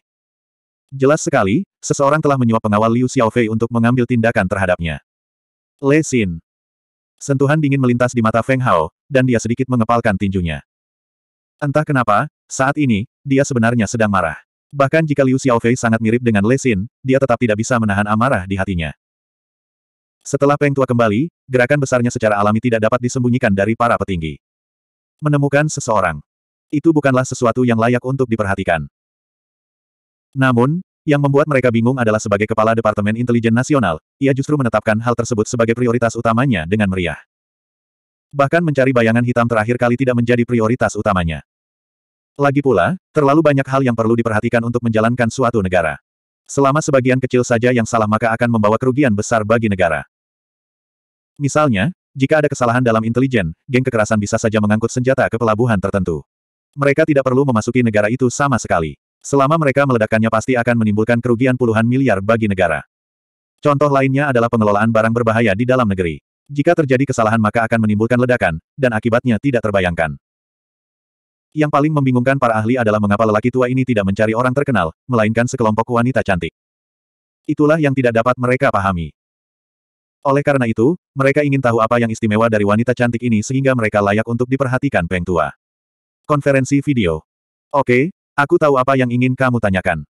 Jelas sekali, seseorang telah menyuap pengawal Liu Xiaofei untuk mengambil tindakan terhadapnya. Le Xin. Sentuhan dingin melintas di mata Feng Hao, dan dia sedikit mengepalkan tinjunya. Entah kenapa, saat ini, dia sebenarnya sedang marah. Bahkan jika Liu Xiaofei sangat mirip dengan Le Xin, dia tetap tidak bisa menahan amarah di hatinya. Setelah Peng Tua kembali, gerakan besarnya secara alami tidak dapat disembunyikan dari para petinggi. Menemukan seseorang. Itu bukanlah sesuatu yang layak untuk diperhatikan. Namun, yang membuat mereka bingung adalah sebagai kepala Departemen Intelijen Nasional, ia justru menetapkan hal tersebut sebagai prioritas utamanya dengan meriah. Bahkan mencari bayangan hitam terakhir kali tidak menjadi prioritas utamanya. Lagi pula, terlalu banyak hal yang perlu diperhatikan untuk menjalankan suatu negara. Selama sebagian kecil saja yang salah maka akan membawa kerugian besar bagi negara. Misalnya, jika ada kesalahan dalam intelijen, geng kekerasan bisa saja mengangkut senjata ke pelabuhan tertentu. Mereka tidak perlu memasuki negara itu sama sekali. Selama mereka meledakkannya pasti akan menimbulkan kerugian puluhan miliar bagi negara. Contoh lainnya adalah pengelolaan barang berbahaya di dalam negeri. Jika terjadi kesalahan maka akan menimbulkan ledakan, dan akibatnya tidak terbayangkan. Yang paling membingungkan para ahli adalah mengapa lelaki tua ini tidak mencari orang terkenal, melainkan sekelompok wanita cantik. Itulah yang tidak dapat mereka pahami. Oleh karena itu, mereka ingin tahu apa yang istimewa dari wanita cantik ini sehingga mereka layak untuk diperhatikan Peng Tua. Konferensi video. Oke, aku tahu apa yang ingin kamu tanyakan.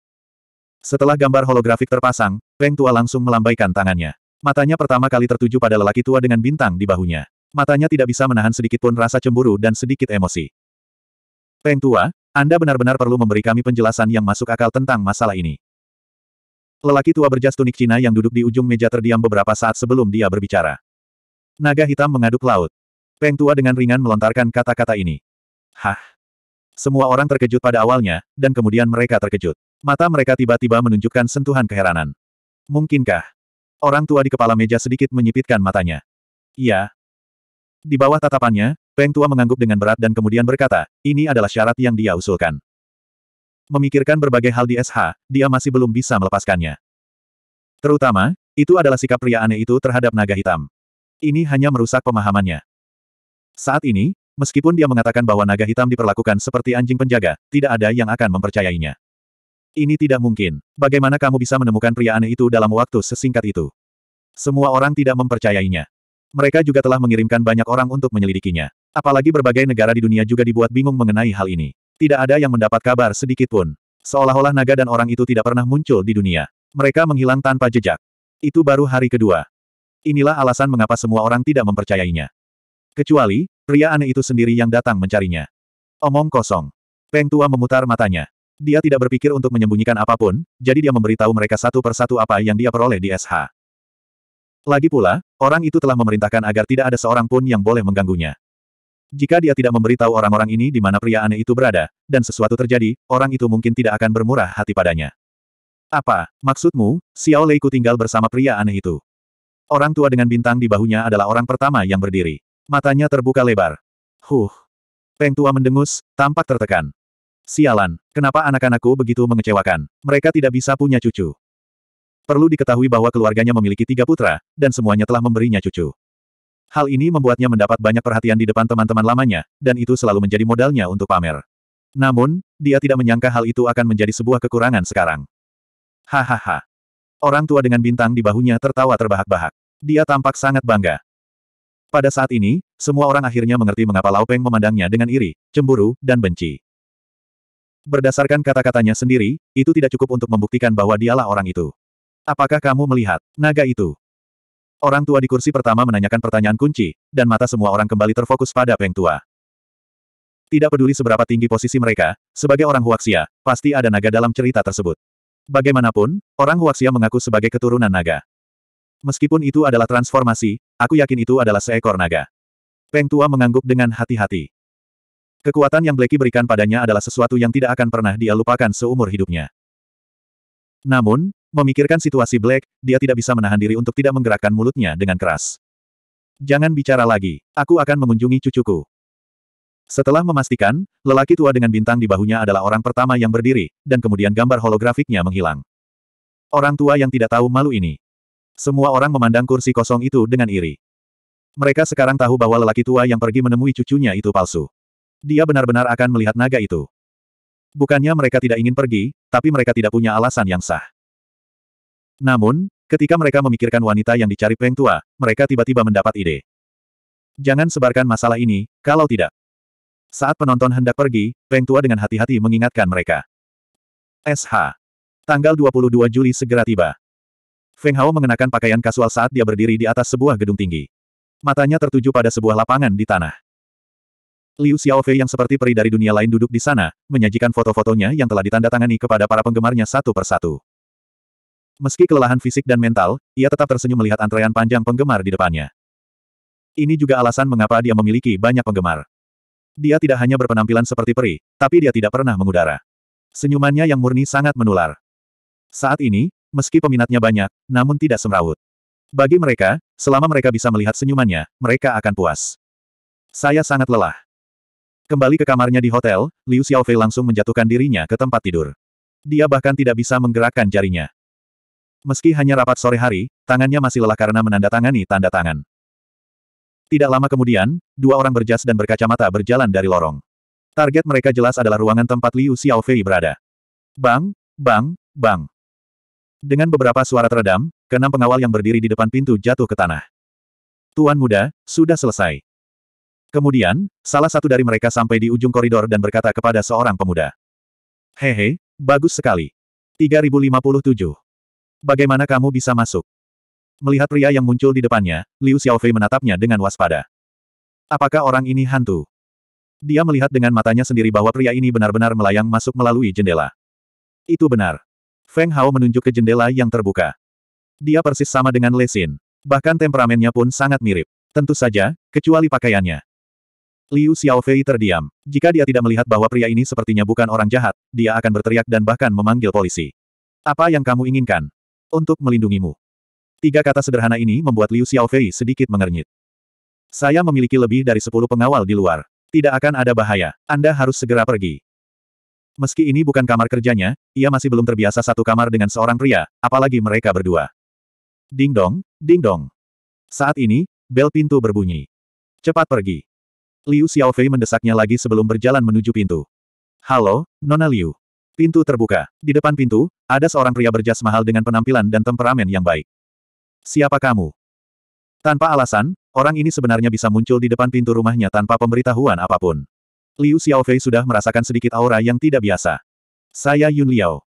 Setelah gambar holografik terpasang, Peng Tua langsung melambaikan tangannya. Matanya pertama kali tertuju pada lelaki tua dengan bintang di bahunya. Matanya tidak bisa menahan sedikit pun rasa cemburu dan sedikit emosi. Peng Tua, Anda benar-benar perlu memberi kami penjelasan yang masuk akal tentang masalah ini. Lelaki tua berjas tunik Cina yang duduk di ujung meja terdiam beberapa saat sebelum dia berbicara. Naga hitam mengaduk laut. Peng tua dengan ringan melontarkan kata-kata ini. Hah? Semua orang terkejut pada awalnya, dan kemudian mereka terkejut. Mata mereka tiba-tiba menunjukkan sentuhan keheranan. Mungkinkah? Orang tua di kepala meja sedikit menyipitkan matanya. Iya. Di bawah tatapannya, Peng tua mengangguk dengan berat dan kemudian berkata, ini adalah syarat yang dia usulkan. Memikirkan berbagai hal di SH, dia masih belum bisa melepaskannya. Terutama, itu adalah sikap pria aneh itu terhadap naga hitam. Ini hanya merusak pemahamannya. Saat ini, meskipun dia mengatakan bahwa naga hitam diperlakukan seperti anjing penjaga, tidak ada yang akan mempercayainya. Ini tidak mungkin. Bagaimana kamu bisa menemukan pria aneh itu dalam waktu sesingkat itu? Semua orang tidak mempercayainya. Mereka juga telah mengirimkan banyak orang untuk menyelidikinya. Apalagi berbagai negara di dunia juga dibuat bingung mengenai hal ini. Tidak ada yang mendapat kabar sedikit pun. Seolah-olah naga dan orang itu tidak pernah muncul di dunia. Mereka menghilang tanpa jejak. Itu baru hari kedua. Inilah alasan mengapa semua orang tidak mempercayainya. Kecuali, pria aneh itu sendiri yang datang mencarinya. Omong kosong. Peng Tua memutar matanya. Dia tidak berpikir untuk menyembunyikan apapun, jadi dia memberitahu mereka satu persatu apa yang dia peroleh di SH. Lagi pula, orang itu telah memerintahkan agar tidak ada seorang pun yang boleh mengganggunya. Jika dia tidak memberitahu orang-orang ini di mana pria aneh itu berada, dan sesuatu terjadi, orang itu mungkin tidak akan bermurah hati padanya. Apa, maksudmu, Xiao Leiku tinggal bersama pria aneh itu? Orang tua dengan bintang di bahunya adalah orang pertama yang berdiri. Matanya terbuka lebar. Huh. Peng tua mendengus, tampak tertekan. Sialan, kenapa anak-anakku begitu mengecewakan? Mereka tidak bisa punya cucu. Perlu diketahui bahwa keluarganya memiliki tiga putra, dan semuanya telah memberinya cucu. Hal ini membuatnya mendapat banyak perhatian di depan teman-teman lamanya, dan itu selalu menjadi modalnya untuk pamer. Namun, dia tidak menyangka hal itu akan menjadi sebuah kekurangan sekarang. Hahaha. Orang tua dengan bintang di bahunya tertawa terbahak-bahak. Dia tampak sangat bangga. Pada saat ini, semua orang akhirnya mengerti mengapa Lao Peng memandangnya dengan iri, cemburu, dan benci. Berdasarkan kata-katanya sendiri, itu tidak cukup untuk membuktikan bahwa dialah orang itu. Apakah kamu melihat naga itu? Orang tua di kursi pertama menanyakan pertanyaan kunci, dan mata semua orang kembali terfokus pada Peng Tua. Tidak peduli seberapa tinggi posisi mereka, sebagai orang Huaxia, pasti ada naga dalam cerita tersebut. Bagaimanapun, orang Huaxia mengaku sebagai keturunan naga. Meskipun itu adalah transformasi, aku yakin itu adalah seekor naga. Peng Tua mengangguk dengan hati-hati. Kekuatan yang Blacky berikan padanya adalah sesuatu yang tidak akan pernah dia lupakan seumur hidupnya. Namun, Memikirkan situasi Black, dia tidak bisa menahan diri untuk tidak menggerakkan mulutnya dengan keras. Jangan bicara lagi, aku akan mengunjungi cucuku. Setelah memastikan, lelaki tua dengan bintang di bahunya adalah orang pertama yang berdiri, dan kemudian gambar holografiknya menghilang. Orang tua yang tidak tahu malu ini. Semua orang memandang kursi kosong itu dengan iri. Mereka sekarang tahu bahwa lelaki tua yang pergi menemui cucunya itu palsu. Dia benar-benar akan melihat naga itu. Bukannya mereka tidak ingin pergi, tapi mereka tidak punya alasan yang sah. Namun, ketika mereka memikirkan wanita yang dicari Peng Tua, mereka tiba-tiba mendapat ide. Jangan sebarkan masalah ini, kalau tidak. Saat penonton hendak pergi, Peng Tua dengan hati-hati mengingatkan mereka. SH. Tanggal 22 Juli segera tiba. Feng Hao mengenakan pakaian kasual saat dia berdiri di atas sebuah gedung tinggi. Matanya tertuju pada sebuah lapangan di tanah. Liu Xiaofei yang seperti peri dari dunia lain duduk di sana, menyajikan foto-fotonya yang telah ditandatangani kepada para penggemarnya satu persatu. Meski kelelahan fisik dan mental, ia tetap tersenyum melihat antrean panjang penggemar di depannya. Ini juga alasan mengapa dia memiliki banyak penggemar. Dia tidak hanya berpenampilan seperti peri, tapi dia tidak pernah mengudara. Senyumannya yang murni sangat menular. Saat ini, meski peminatnya banyak, namun tidak semrawut. Bagi mereka, selama mereka bisa melihat senyumannya, mereka akan puas. Saya sangat lelah. Kembali ke kamarnya di hotel, Liu Xiaofei langsung menjatuhkan dirinya ke tempat tidur. Dia bahkan tidak bisa menggerakkan jarinya. Meski hanya rapat sore hari, tangannya masih lelah karena menandatangani tanda tangan. Tidak lama kemudian, dua orang berjas dan berkacamata berjalan dari lorong. Target mereka jelas adalah ruangan tempat Liu Xiaofei berada. Bang, bang, bang. Dengan beberapa suara teredam, keenam pengawal yang berdiri di depan pintu jatuh ke tanah. Tuan muda, sudah selesai. Kemudian, salah satu dari mereka sampai di ujung koridor dan berkata kepada seorang pemuda. Hehe, bagus sekali. 3057. Bagaimana kamu bisa masuk? Melihat pria yang muncul di depannya, Liu Xiaofei menatapnya dengan waspada. Apakah orang ini hantu? Dia melihat dengan matanya sendiri bahwa pria ini benar-benar melayang masuk melalui jendela. Itu benar. Feng Hao menunjuk ke jendela yang terbuka. Dia persis sama dengan Lesin. Bahkan temperamennya pun sangat mirip. Tentu saja, kecuali pakaiannya. Liu Xiaofei terdiam. Jika dia tidak melihat bahwa pria ini sepertinya bukan orang jahat, dia akan berteriak dan bahkan memanggil polisi. Apa yang kamu inginkan? Untuk melindungimu. Tiga kata sederhana ini membuat Liu Xiaofei sedikit mengernyit. Saya memiliki lebih dari sepuluh pengawal di luar. Tidak akan ada bahaya. Anda harus segera pergi. Meski ini bukan kamar kerjanya, ia masih belum terbiasa satu kamar dengan seorang pria, apalagi mereka berdua. Ding dong, ding dong. Saat ini, bel pintu berbunyi. Cepat pergi. Liu Xiaofei mendesaknya lagi sebelum berjalan menuju pintu. Halo, Nona Liu. Pintu terbuka. Di depan pintu, ada seorang pria berjas mahal dengan penampilan dan temperamen yang baik. Siapa kamu? Tanpa alasan, orang ini sebenarnya bisa muncul di depan pintu rumahnya tanpa pemberitahuan apapun. Liu Xiaofei sudah merasakan sedikit aura yang tidak biasa. Saya Yun Liao.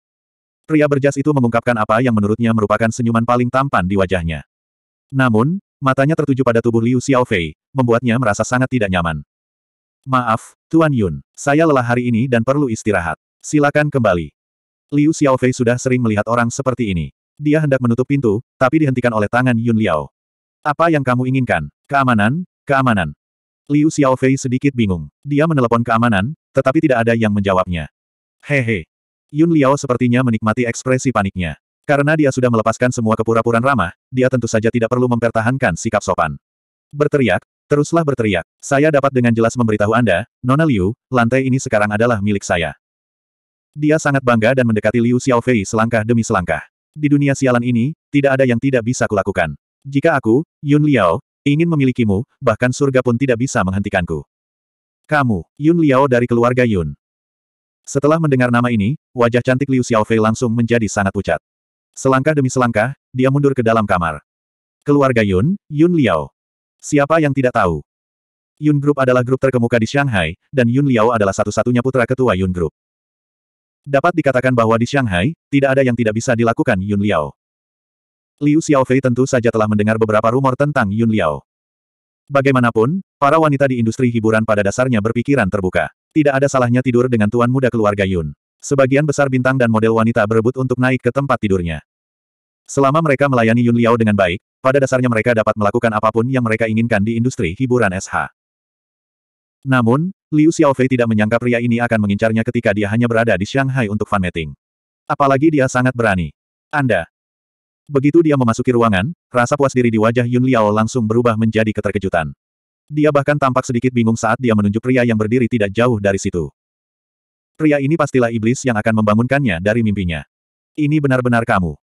Pria berjas itu mengungkapkan apa yang menurutnya merupakan senyuman paling tampan di wajahnya. Namun, matanya tertuju pada tubuh Liu Xiaofei, membuatnya merasa sangat tidak nyaman. Maaf, Tuan Yun, saya lelah hari ini dan perlu istirahat. Silakan kembali. Liu Xiaofei sudah sering melihat orang seperti ini. Dia hendak menutup pintu, tapi dihentikan oleh tangan Yun Liao. Apa yang kamu inginkan? Keamanan? Keamanan. Liu Xiaofei sedikit bingung. Dia menelepon keamanan, tetapi tidak ada yang menjawabnya. Hehe. Yun Liao sepertinya menikmati ekspresi paniknya. Karena dia sudah melepaskan semua kepura-puraan ramah, dia tentu saja tidak perlu mempertahankan sikap sopan. Berteriak, teruslah berteriak. Saya dapat dengan jelas memberitahu Anda, Nona Liu, lantai ini sekarang adalah milik saya. Dia sangat bangga dan mendekati Liu Xiaofei selangkah demi selangkah. Di dunia sialan ini, tidak ada yang tidak bisa kulakukan. Jika aku, Yun Liao, ingin memilikimu, bahkan surga pun tidak bisa menghentikanku. Kamu, Yun Liao dari keluarga Yun. Setelah mendengar nama ini, wajah cantik Liu Xiaofei langsung menjadi sangat pucat. Selangkah demi selangkah, dia mundur ke dalam kamar. Keluarga Yun, Yun Liao. Siapa yang tidak tahu? Yun Group adalah grup terkemuka di Shanghai, dan Yun Liao adalah satu-satunya putra ketua Yun Group. Dapat dikatakan bahwa di Shanghai, tidak ada yang tidak bisa dilakukan Yun Liao. Liu Xiaofei tentu saja telah mendengar beberapa rumor tentang Yun Liao. Bagaimanapun, para wanita di industri hiburan pada dasarnya berpikiran terbuka. Tidak ada salahnya tidur dengan tuan muda keluarga Yun. Sebagian besar bintang dan model wanita berebut untuk naik ke tempat tidurnya. Selama mereka melayani Yun Liao dengan baik, pada dasarnya mereka dapat melakukan apapun yang mereka inginkan di industri hiburan SH. Namun, Liu Xiaofei tidak menyangka pria ini akan mengincarnya ketika dia hanya berada di Shanghai untuk fan meeting. Apalagi dia sangat berani. Anda. Begitu dia memasuki ruangan, rasa puas diri di wajah Yun Liao langsung berubah menjadi keterkejutan. Dia bahkan tampak sedikit bingung saat dia menunjuk pria yang berdiri tidak jauh dari situ. Pria ini pastilah iblis yang akan membangunkannya dari mimpinya. Ini benar-benar kamu.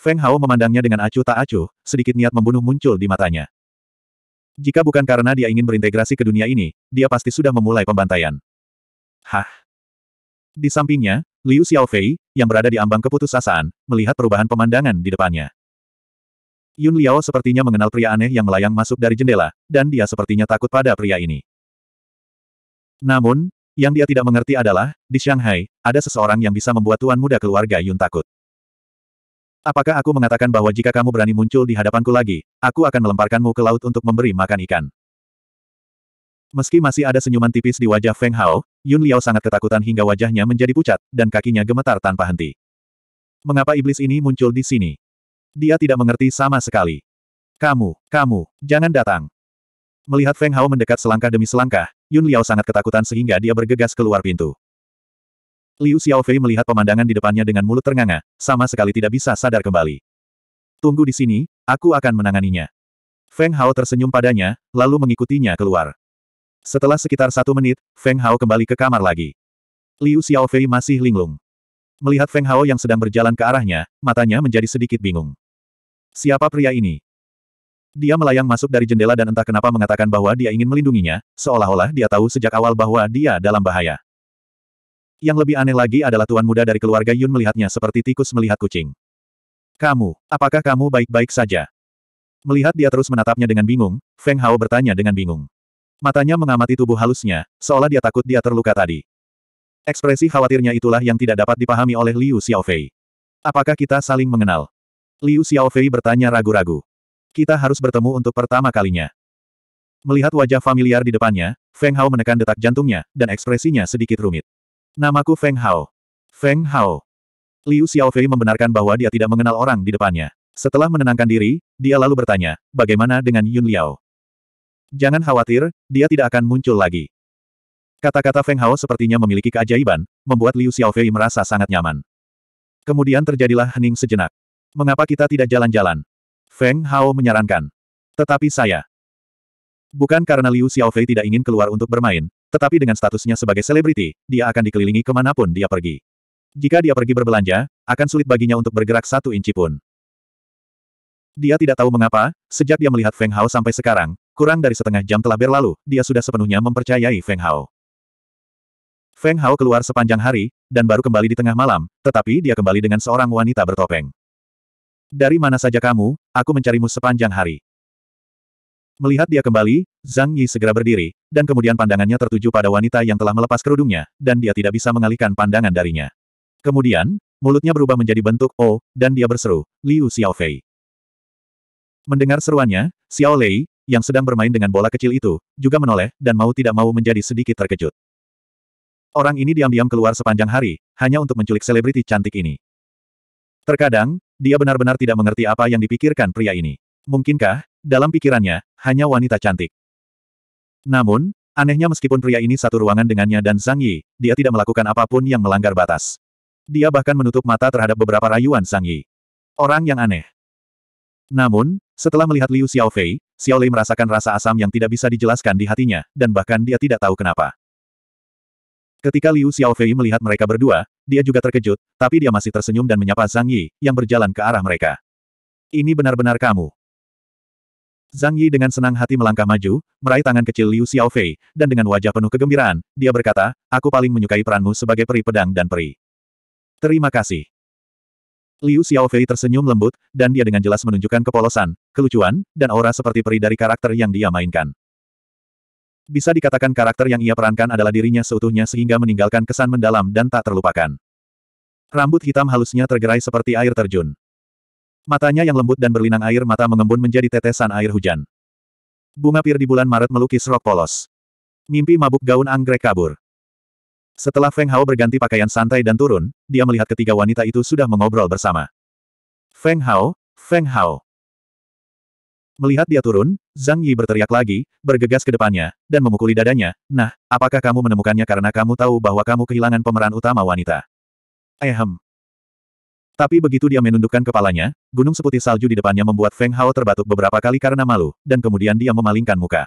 Feng Hao memandangnya dengan acuh tak acuh, sedikit niat membunuh muncul di matanya. Jika bukan karena dia ingin berintegrasi ke dunia ini, dia pasti sudah memulai pembantaian. Hah? Di sampingnya, Liu Xiaofei, yang berada di ambang keputusasaan, melihat perubahan pemandangan di depannya. Yun Liao sepertinya mengenal pria aneh yang melayang masuk dari jendela, dan dia sepertinya takut pada pria ini. Namun, yang dia tidak mengerti adalah, di Shanghai, ada seseorang yang bisa membuat tuan muda keluarga Yun takut. Apakah aku mengatakan bahwa jika kamu berani muncul di hadapanku lagi, aku akan melemparkanmu ke laut untuk memberi makan ikan? Meski masih ada senyuman tipis di wajah Feng Hao, Yun Liao sangat ketakutan hingga wajahnya menjadi pucat, dan kakinya gemetar tanpa henti. Mengapa iblis ini muncul di sini? Dia tidak mengerti sama sekali. Kamu, kamu, jangan datang. Melihat Feng Hao mendekat selangkah demi selangkah, Yun Liao sangat ketakutan sehingga dia bergegas keluar pintu. Liu Xiaofei melihat pemandangan di depannya dengan mulut ternganga, sama sekali tidak bisa sadar kembali. Tunggu di sini, aku akan menanganinya. Feng Hao tersenyum padanya, lalu mengikutinya keluar. Setelah sekitar satu menit, Feng Hao kembali ke kamar lagi. Liu Xiaofei masih linglung. Melihat Feng Hao yang sedang berjalan ke arahnya, matanya menjadi sedikit bingung. Siapa pria ini? Dia melayang masuk dari jendela dan entah kenapa mengatakan bahwa dia ingin melindunginya, seolah-olah dia tahu sejak awal bahwa dia dalam bahaya. Yang lebih aneh lagi adalah tuan muda dari keluarga Yun melihatnya seperti tikus melihat kucing. Kamu, apakah kamu baik-baik saja? Melihat dia terus menatapnya dengan bingung, Feng Hao bertanya dengan bingung. Matanya mengamati tubuh halusnya, seolah dia takut dia terluka tadi. Ekspresi khawatirnya itulah yang tidak dapat dipahami oleh Liu Xiaofei. Apakah kita saling mengenal? Liu Xiaofei bertanya ragu-ragu. Kita harus bertemu untuk pertama kalinya. Melihat wajah familiar di depannya, Feng Hao menekan detak jantungnya, dan ekspresinya sedikit rumit. Namaku Feng Hao. Feng Hao. Liu Xiaofei membenarkan bahwa dia tidak mengenal orang di depannya. Setelah menenangkan diri, dia lalu bertanya, bagaimana dengan Yun Liao? Jangan khawatir, dia tidak akan muncul lagi. Kata-kata Feng Hao sepertinya memiliki keajaiban, membuat Liu Xiaofei merasa sangat nyaman. Kemudian terjadilah hening sejenak. Mengapa kita tidak jalan-jalan? Feng Hao menyarankan. Tetapi saya. Bukan karena Liu Xiaofei tidak ingin keluar untuk bermain, tetapi dengan statusnya sebagai selebriti, dia akan dikelilingi kemanapun dia pergi. Jika dia pergi berbelanja, akan sulit baginya untuk bergerak satu inci pun. Dia tidak tahu mengapa, sejak dia melihat Feng Hao sampai sekarang, kurang dari setengah jam telah berlalu, dia sudah sepenuhnya mempercayai Feng Hao. Feng Hao keluar sepanjang hari, dan baru kembali di tengah malam, tetapi dia kembali dengan seorang wanita bertopeng. Dari mana saja kamu, aku mencarimu sepanjang hari. Melihat dia kembali, Zhang Yi segera berdiri, dan kemudian pandangannya tertuju pada wanita yang telah melepas kerudungnya, dan dia tidak bisa mengalihkan pandangan darinya. Kemudian, mulutnya berubah menjadi bentuk O, dan dia berseru, Liu Xiaofei. Mendengar seruannya, Xiao Lei, yang sedang bermain dengan bola kecil itu, juga menoleh, dan mau tidak mau menjadi sedikit terkejut. Orang ini diam-diam keluar sepanjang hari, hanya untuk menculik selebriti cantik ini. Terkadang, dia benar-benar tidak mengerti apa yang dipikirkan pria ini. Mungkinkah, dalam pikirannya, hanya wanita cantik. Namun, anehnya meskipun pria ini satu ruangan dengannya dan Zhang Yi, dia tidak melakukan apapun yang melanggar batas. Dia bahkan menutup mata terhadap beberapa rayuan Zhang Yi. Orang yang aneh. Namun, setelah melihat Liu Xiaofei, Xiao Lei merasakan rasa asam yang tidak bisa dijelaskan di hatinya, dan bahkan dia tidak tahu kenapa. Ketika Liu Xiaofei melihat mereka berdua, dia juga terkejut, tapi dia masih tersenyum dan menyapa Zhang Yi, yang berjalan ke arah mereka. Ini benar-benar kamu. Zhang Yi dengan senang hati melangkah maju, meraih tangan kecil Liu Xiaofei, dan dengan wajah penuh kegembiraan, dia berkata, aku paling menyukai peranmu sebagai peri pedang dan peri. Terima kasih. Liu Xiaofei tersenyum lembut, dan dia dengan jelas menunjukkan kepolosan, kelucuan, dan aura seperti peri dari karakter yang dia mainkan. Bisa dikatakan karakter yang ia perankan adalah dirinya seutuhnya sehingga meninggalkan kesan mendalam dan tak terlupakan. Rambut hitam halusnya tergerai seperti air terjun. Matanya yang lembut dan berlinang air mata mengembun menjadi tetesan air hujan. Bunga pir di bulan Maret melukis rok polos. Mimpi mabuk gaun anggrek kabur. Setelah Feng Hao berganti pakaian santai dan turun, dia melihat ketiga wanita itu sudah mengobrol bersama. Feng Hao, Feng Hao. Melihat dia turun, Zhang Yi berteriak lagi, bergegas ke depannya, dan memukuli dadanya. Nah, apakah kamu menemukannya karena kamu tahu bahwa kamu kehilangan pemeran utama wanita? Ehem. Tapi begitu dia menundukkan kepalanya, gunung seputih salju di depannya membuat Feng Hao terbatuk beberapa kali karena malu, dan kemudian dia memalingkan muka.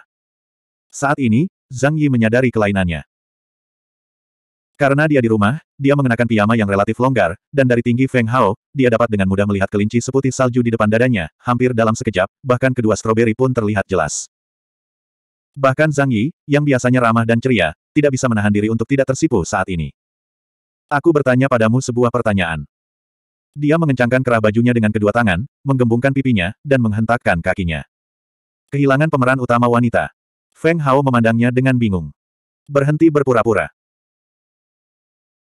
Saat ini, Zhang Yi menyadari kelainannya. Karena dia di rumah, dia mengenakan piyama yang relatif longgar, dan dari tinggi Feng Hao, dia dapat dengan mudah melihat kelinci seputih salju di depan dadanya, hampir dalam sekejap, bahkan kedua stroberi pun terlihat jelas. Bahkan Zhang Yi, yang biasanya ramah dan ceria, tidak bisa menahan diri untuk tidak tersipu saat ini. Aku bertanya padamu sebuah pertanyaan. Dia mengencangkan kerah bajunya dengan kedua tangan, menggembungkan pipinya, dan menghentakkan kakinya. Kehilangan pemeran utama wanita. Feng Hao memandangnya dengan bingung. Berhenti berpura-pura.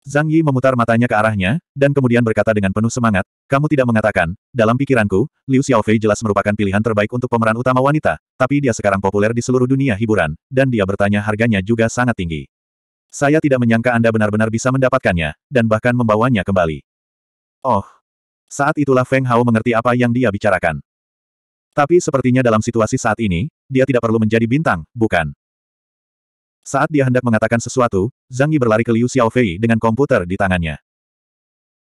Zhang Yi memutar matanya ke arahnya, dan kemudian berkata dengan penuh semangat, kamu tidak mengatakan, dalam pikiranku, Liu Xiaofei jelas merupakan pilihan terbaik untuk pemeran utama wanita, tapi dia sekarang populer di seluruh dunia hiburan, dan dia bertanya harganya juga sangat tinggi. Saya tidak menyangka Anda benar-benar bisa mendapatkannya, dan bahkan membawanya kembali. Oh. Saat itulah Feng Hao mengerti apa yang dia bicarakan. Tapi sepertinya dalam situasi saat ini, dia tidak perlu menjadi bintang, bukan? Saat dia hendak mengatakan sesuatu, Zhang Yi berlari ke Liu Xiaofei dengan komputer di tangannya.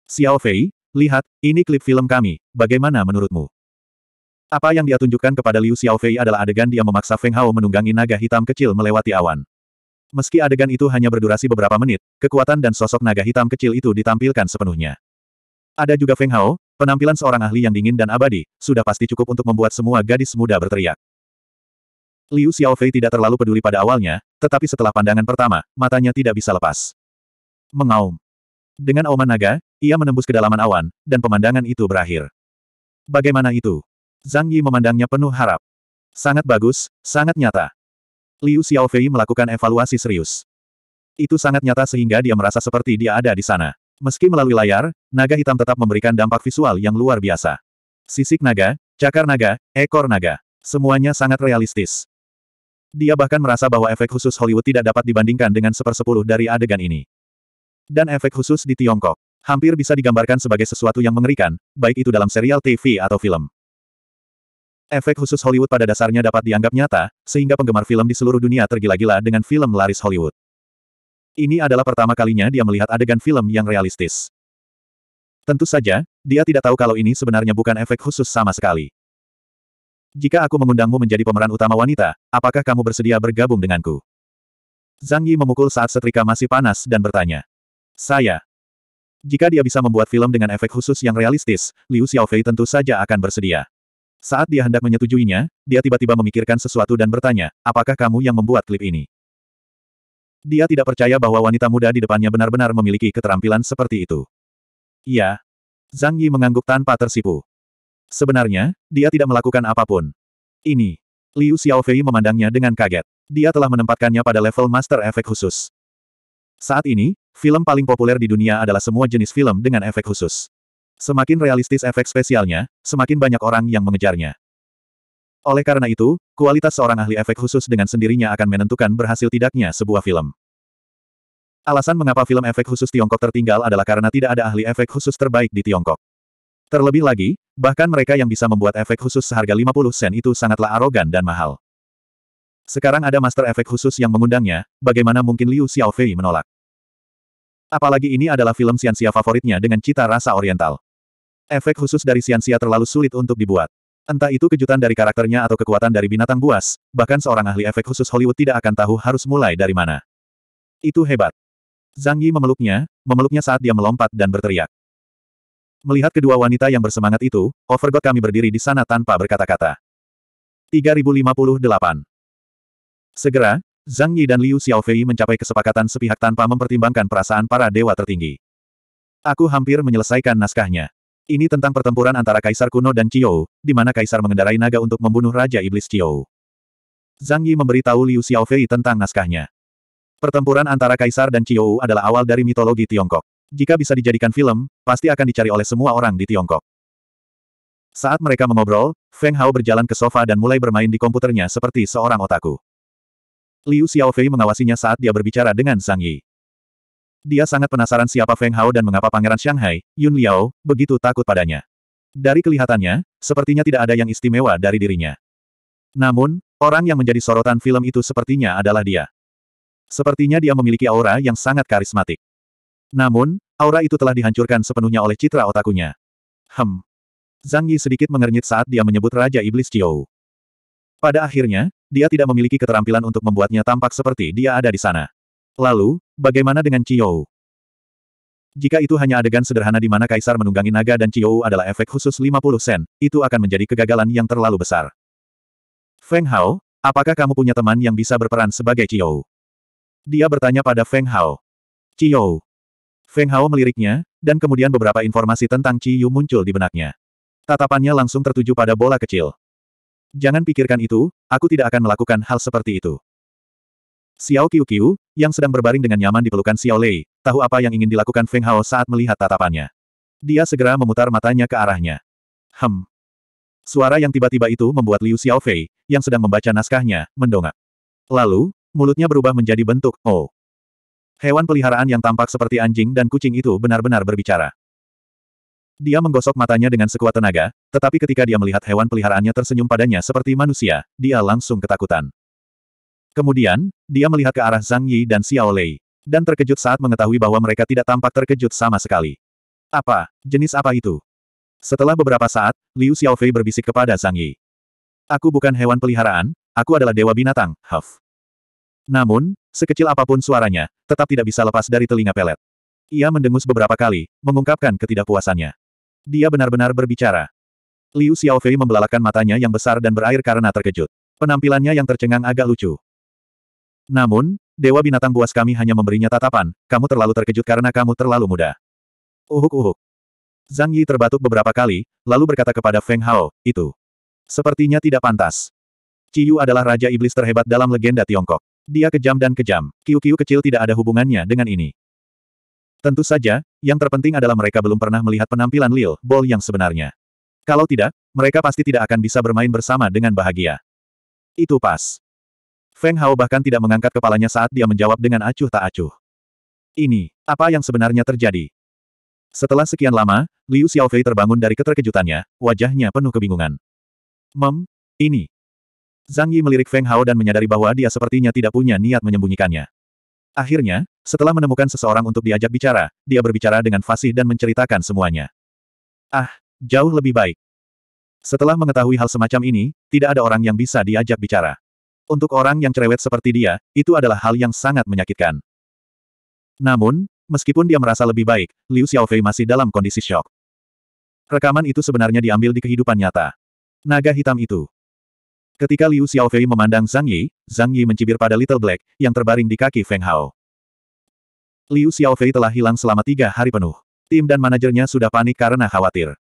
Xiaofei, lihat, ini klip film kami, bagaimana menurutmu? Apa yang dia tunjukkan kepada Liu Xiaofei adalah adegan dia memaksa Feng Hao menunggangi naga hitam kecil melewati awan. Meski adegan itu hanya berdurasi beberapa menit, kekuatan dan sosok naga hitam kecil itu ditampilkan sepenuhnya. Ada juga Feng Hao, penampilan seorang ahli yang dingin dan abadi, sudah pasti cukup untuk membuat semua gadis muda berteriak. Liu Xiaofei tidak terlalu peduli pada awalnya, tetapi setelah pandangan pertama, matanya tidak bisa lepas. Mengaum. Dengan auman naga, ia menembus kedalaman awan, dan pemandangan itu berakhir. Bagaimana itu? Zhang Yi memandangnya penuh harap. Sangat bagus, sangat nyata. Liu Xiaofei melakukan evaluasi serius. Itu sangat nyata sehingga dia merasa seperti dia ada di sana. Meski melalui layar, naga hitam tetap memberikan dampak visual yang luar biasa. Sisik naga, cakar naga, ekor naga. Semuanya sangat realistis. Dia bahkan merasa bahwa efek khusus Hollywood tidak dapat dibandingkan dengan sepersepuluh dari adegan ini. Dan efek khusus di Tiongkok, hampir bisa digambarkan sebagai sesuatu yang mengerikan, baik itu dalam serial TV atau film. Efek khusus Hollywood pada dasarnya dapat dianggap nyata, sehingga penggemar film di seluruh dunia tergila-gila dengan film laris Hollywood. Ini adalah pertama kalinya dia melihat adegan film yang realistis. Tentu saja, dia tidak tahu kalau ini sebenarnya bukan efek khusus sama sekali. Jika aku mengundangmu menjadi pemeran utama wanita, apakah kamu bersedia bergabung denganku? Zhang Yi memukul saat setrika masih panas dan bertanya. Saya. Jika dia bisa membuat film dengan efek khusus yang realistis, Liu Xiaofei tentu saja akan bersedia. Saat dia hendak menyetujuinya, dia tiba-tiba memikirkan sesuatu dan bertanya, apakah kamu yang membuat klip ini? Dia tidak percaya bahwa wanita muda di depannya benar-benar memiliki keterampilan seperti itu. Iya. Zhang Yi mengangguk tanpa tersipu. Sebenarnya, dia tidak melakukan apapun. Ini. Liu Xiaofei memandangnya dengan kaget. Dia telah menempatkannya pada level master efek khusus. Saat ini, film paling populer di dunia adalah semua jenis film dengan efek khusus. Semakin realistis efek spesialnya, semakin banyak orang yang mengejarnya. Oleh karena itu, kualitas seorang ahli efek khusus dengan sendirinya akan menentukan berhasil tidaknya sebuah film. Alasan mengapa film efek khusus Tiongkok tertinggal adalah karena tidak ada ahli efek khusus terbaik di Tiongkok. Terlebih lagi, bahkan mereka yang bisa membuat efek khusus seharga 50 sen itu sangatlah arogan dan mahal. Sekarang ada master efek khusus yang mengundangnya, bagaimana mungkin Liu Xiaofei menolak? Apalagi ini adalah film Xianxia favoritnya dengan cita rasa oriental. Efek khusus dari Xianxia terlalu sulit untuk dibuat. Entah itu kejutan dari karakternya atau kekuatan dari binatang buas, bahkan seorang ahli efek khusus Hollywood tidak akan tahu harus mulai dari mana. Itu hebat. Zhang Yi memeluknya, memeluknya saat dia melompat dan berteriak. Melihat kedua wanita yang bersemangat itu, Overgod kami berdiri di sana tanpa berkata-kata. 3058 Segera, Zhang Yi dan Liu Xiaofei mencapai kesepakatan sepihak tanpa mempertimbangkan perasaan para dewa tertinggi. Aku hampir menyelesaikan naskahnya. Ini tentang pertempuran antara Kaisar kuno dan Chiyo, di mana Kaisar mengendarai naga untuk membunuh Raja Iblis Chiyo. Zhang Yi memberitahu Liu Xiaofei tentang naskahnya. Pertempuran antara Kaisar dan Chiyo adalah awal dari mitologi Tiongkok. Jika bisa dijadikan film, pasti akan dicari oleh semua orang di Tiongkok. Saat mereka mengobrol, Feng Hao berjalan ke sofa dan mulai bermain di komputernya seperti seorang otaku. Liu Xiaofei mengawasinya saat dia berbicara dengan Zhang Yi. Dia sangat penasaran siapa Feng Hao dan mengapa Pangeran Shanghai, Yun Liao, begitu takut padanya. Dari kelihatannya, sepertinya tidak ada yang istimewa dari dirinya. Namun, orang yang menjadi sorotan film itu sepertinya adalah dia. Sepertinya dia memiliki aura yang sangat karismatik. Namun, aura itu telah dihancurkan sepenuhnya oleh citra otakunya. Hem. Zhang Yi sedikit mengernyit saat dia menyebut Raja Iblis Chiou. Pada akhirnya, dia tidak memiliki keterampilan untuk membuatnya tampak seperti dia ada di sana. Lalu, bagaimana dengan Chiyou? Jika itu hanya adegan sederhana di mana Kaisar menunggangi naga dan Chiyou adalah efek khusus 50 sen, itu akan menjadi kegagalan yang terlalu besar. Feng Hao, apakah kamu punya teman yang bisa berperan sebagai Chiyou? Dia bertanya pada Feng Hao. Chiyou. Feng Hao meliriknya, dan kemudian beberapa informasi tentang Chiyu muncul di benaknya. Tatapannya langsung tertuju pada bola kecil. Jangan pikirkan itu, aku tidak akan melakukan hal seperti itu. Xiao Qiu yang sedang berbaring dengan nyaman di pelukan Xiao Lei, tahu apa yang ingin dilakukan Feng Hao saat melihat tatapannya. Dia segera memutar matanya ke arahnya. Hem. Suara yang tiba-tiba itu membuat Liu Xiao Fei, yang sedang membaca naskahnya, mendongak. Lalu, mulutnya berubah menjadi bentuk Oh. Hewan peliharaan yang tampak seperti anjing dan kucing itu benar-benar berbicara. Dia menggosok matanya dengan sekuat tenaga, tetapi ketika dia melihat hewan peliharaannya tersenyum padanya seperti manusia, dia langsung ketakutan. Kemudian, dia melihat ke arah Zhang Yi dan Xiao Lei. Dan terkejut saat mengetahui bahwa mereka tidak tampak terkejut sama sekali. Apa? Jenis apa itu? Setelah beberapa saat, Liu Xiaofei berbisik kepada Zhang Yi. Aku bukan hewan peliharaan, aku adalah dewa binatang, Huff. Namun, sekecil apapun suaranya, tetap tidak bisa lepas dari telinga pelet. Ia mendengus beberapa kali, mengungkapkan ketidakpuasannya. Dia benar-benar berbicara. Liu Xiaofei membelalakan matanya yang besar dan berair karena terkejut. Penampilannya yang tercengang agak lucu. Namun, Dewa binatang buas kami hanya memberinya tatapan, kamu terlalu terkejut karena kamu terlalu muda. Uhuk-uhuk. Zhang Yi terbatuk beberapa kali, lalu berkata kepada Feng Hao, itu. Sepertinya tidak pantas. Qiyu adalah raja iblis terhebat dalam legenda Tiongkok. Dia kejam dan kejam, kiu-kiu kecil tidak ada hubungannya dengan ini. Tentu saja, yang terpenting adalah mereka belum pernah melihat penampilan Lil Bol yang sebenarnya. Kalau tidak, mereka pasti tidak akan bisa bermain bersama dengan bahagia. Itu pas. Feng Hao bahkan tidak mengangkat kepalanya saat dia menjawab dengan acuh tak acuh. Ini, apa yang sebenarnya terjadi? Setelah sekian lama, Liu Xiaofei terbangun dari keterkejutannya, wajahnya penuh kebingungan. Mem, ini. Zhang Yi melirik Feng Hao dan menyadari bahwa dia sepertinya tidak punya niat menyembunyikannya. Akhirnya, setelah menemukan seseorang untuk diajak bicara, dia berbicara dengan fasih dan menceritakan semuanya. Ah, jauh lebih baik. Setelah mengetahui hal semacam ini, tidak ada orang yang bisa diajak bicara. Untuk orang yang cerewet seperti dia, itu adalah hal yang sangat menyakitkan. Namun, meskipun dia merasa lebih baik, Liu Xiaofei masih dalam kondisi shock. Rekaman itu sebenarnya diambil di kehidupan nyata. Naga hitam itu. Ketika Liu Xiaofei memandang Zhang Yi, Zhang Yi mencibir pada Little Black, yang terbaring di kaki Feng Hao. Liu Xiaofei telah hilang selama tiga hari penuh. Tim dan manajernya sudah panik karena khawatir.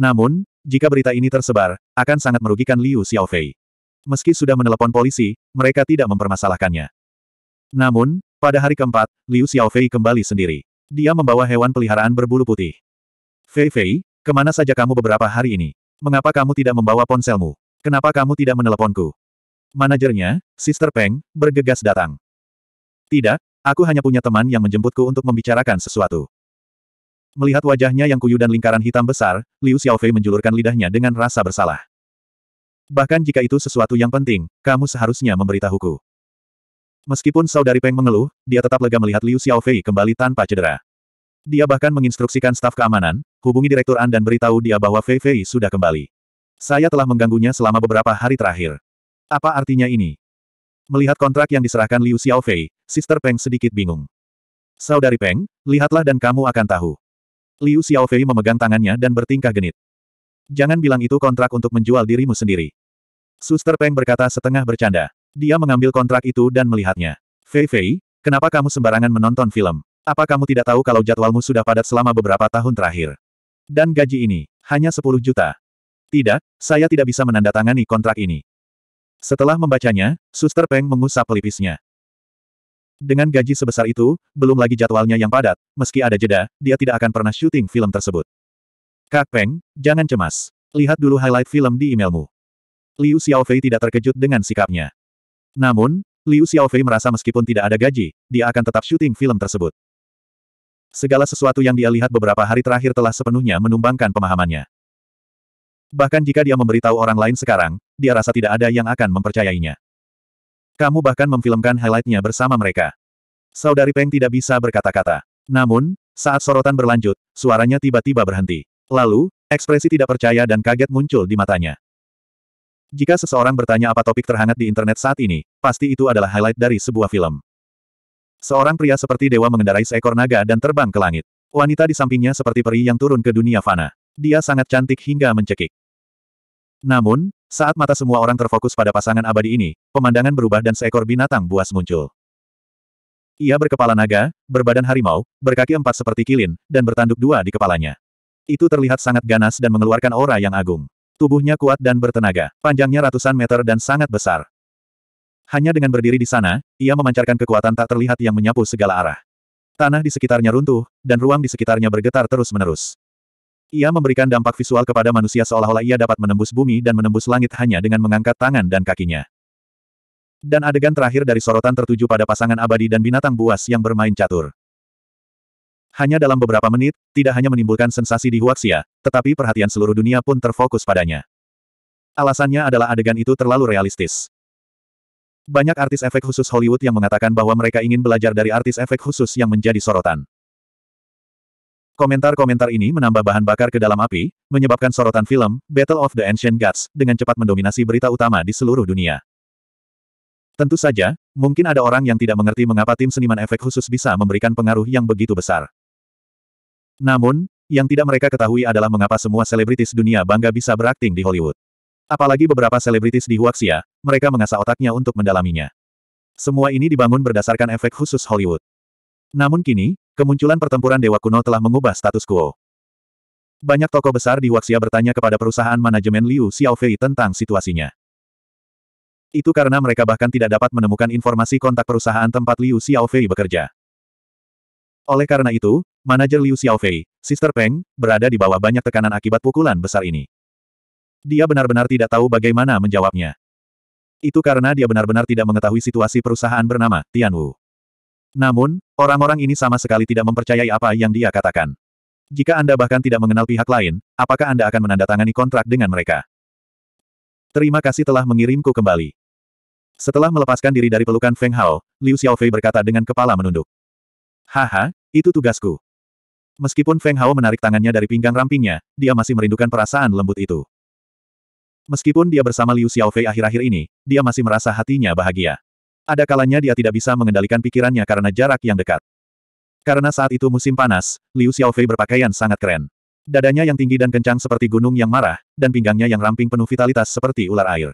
Namun, jika berita ini tersebar, akan sangat merugikan Liu Xiaofei meski sudah menelepon polisi, mereka tidak mempermasalahkannya. Namun, pada hari keempat, Liu Xiaofei kembali sendiri. Dia membawa hewan peliharaan berbulu putih. Fei Fei, kemana saja kamu beberapa hari ini? Mengapa kamu tidak membawa ponselmu? Kenapa kamu tidak meneleponku? Manajernya, Sister Peng, bergegas datang. Tidak, aku hanya punya teman yang menjemputku untuk membicarakan sesuatu. Melihat wajahnya yang kuyu dan lingkaran hitam besar, Liu Xiaofei menjulurkan lidahnya dengan rasa bersalah. Bahkan jika itu sesuatu yang penting, kamu seharusnya memberitahuku. Meskipun saudari Peng mengeluh, dia tetap lega melihat Liu Xiaofei kembali tanpa cedera. Dia bahkan menginstruksikan staf keamanan, hubungi direktur An dan beritahu dia bahwa Fei Fei sudah kembali. Saya telah mengganggunya selama beberapa hari terakhir. Apa artinya ini? Melihat kontrak yang diserahkan Liu Xiaofei, Sister Peng sedikit bingung. Saudari Peng, lihatlah dan kamu akan tahu. Liu Xiaofei memegang tangannya dan bertingkah genit. Jangan bilang itu kontrak untuk menjual dirimu sendiri. Suster Peng berkata setengah bercanda. Dia mengambil kontrak itu dan melihatnya. Fei Fei, kenapa kamu sembarangan menonton film? Apa kamu tidak tahu kalau jadwalmu sudah padat selama beberapa tahun terakhir? Dan gaji ini, hanya 10 juta. Tidak, saya tidak bisa menandatangani kontrak ini. Setelah membacanya, Suster Peng mengusap pelipisnya. Dengan gaji sebesar itu, belum lagi jadwalnya yang padat, meski ada jeda, dia tidak akan pernah syuting film tersebut. Kak Peng, jangan cemas. Lihat dulu highlight film di emailmu. Liu Xiaofei tidak terkejut dengan sikapnya. Namun, Liu Xiaofei merasa meskipun tidak ada gaji, dia akan tetap syuting film tersebut. Segala sesuatu yang dia lihat beberapa hari terakhir telah sepenuhnya menumbangkan pemahamannya. Bahkan jika dia memberitahu orang lain sekarang, dia rasa tidak ada yang akan mempercayainya. Kamu bahkan memfilmkan highlightnya bersama mereka. Saudari Peng tidak bisa berkata-kata. Namun, saat sorotan berlanjut, suaranya tiba-tiba berhenti. Lalu, ekspresi tidak percaya dan kaget muncul di matanya. Jika seseorang bertanya apa topik terhangat di internet saat ini, pasti itu adalah highlight dari sebuah film. Seorang pria seperti dewa mengendarai seekor naga dan terbang ke langit. Wanita di sampingnya seperti peri yang turun ke dunia fana. Dia sangat cantik hingga mencekik. Namun, saat mata semua orang terfokus pada pasangan abadi ini, pemandangan berubah dan seekor binatang buas muncul. Ia berkepala naga, berbadan harimau, berkaki empat seperti kilin, dan bertanduk dua di kepalanya. Itu terlihat sangat ganas dan mengeluarkan aura yang agung. Tubuhnya kuat dan bertenaga, panjangnya ratusan meter dan sangat besar. Hanya dengan berdiri di sana, ia memancarkan kekuatan tak terlihat yang menyapu segala arah. Tanah di sekitarnya runtuh, dan ruang di sekitarnya bergetar terus-menerus. Ia memberikan dampak visual kepada manusia seolah-olah ia dapat menembus bumi dan menembus langit hanya dengan mengangkat tangan dan kakinya. Dan adegan terakhir dari sorotan tertuju pada pasangan abadi dan binatang buas yang bermain catur. Hanya dalam beberapa menit, tidak hanya menimbulkan sensasi di Huaxia, tetapi perhatian seluruh dunia pun terfokus padanya. Alasannya adalah adegan itu terlalu realistis. Banyak artis efek khusus Hollywood yang mengatakan bahwa mereka ingin belajar dari artis efek khusus yang menjadi sorotan. Komentar-komentar ini menambah bahan bakar ke dalam api, menyebabkan sorotan film, Battle of the Ancient Gods, dengan cepat mendominasi berita utama di seluruh dunia. Tentu saja, mungkin ada orang yang tidak mengerti mengapa tim seniman efek khusus bisa memberikan pengaruh yang begitu besar. Namun, yang tidak mereka ketahui adalah mengapa semua selebritis dunia bangga bisa berakting di Hollywood. Apalagi beberapa selebritis di Huaxia, mereka mengasah otaknya untuk mendalaminya. Semua ini dibangun berdasarkan efek khusus Hollywood. Namun kini, kemunculan pertempuran dewa kuno telah mengubah status quo. Banyak tokoh besar di Huaxia bertanya kepada perusahaan manajemen Liu Xiaofei tentang situasinya. Itu karena mereka bahkan tidak dapat menemukan informasi kontak perusahaan tempat Liu Xiaofei bekerja. Oleh karena itu, manajer Liu Xiaofei, Sister Peng, berada di bawah banyak tekanan akibat pukulan besar ini. Dia benar-benar tidak tahu bagaimana menjawabnya. Itu karena dia benar-benar tidak mengetahui situasi perusahaan bernama Tianwu. Namun, orang-orang ini sama sekali tidak mempercayai apa yang dia katakan. Jika Anda bahkan tidak mengenal pihak lain, apakah Anda akan menandatangani kontrak dengan mereka? Terima kasih telah mengirimku kembali. Setelah melepaskan diri dari pelukan Feng Hao, Liu Xiaofei berkata dengan kepala menunduk. Haha, itu tugasku. Meskipun Feng Hao menarik tangannya dari pinggang rampingnya, dia masih merindukan perasaan lembut itu. Meskipun dia bersama Liu Xiaofei akhir-akhir ini, dia masih merasa hatinya bahagia. Ada kalanya dia tidak bisa mengendalikan pikirannya karena jarak yang dekat. Karena saat itu musim panas, Liu Xiaofei berpakaian sangat keren. Dadanya yang tinggi dan kencang seperti gunung yang marah, dan pinggangnya yang ramping penuh vitalitas seperti ular air.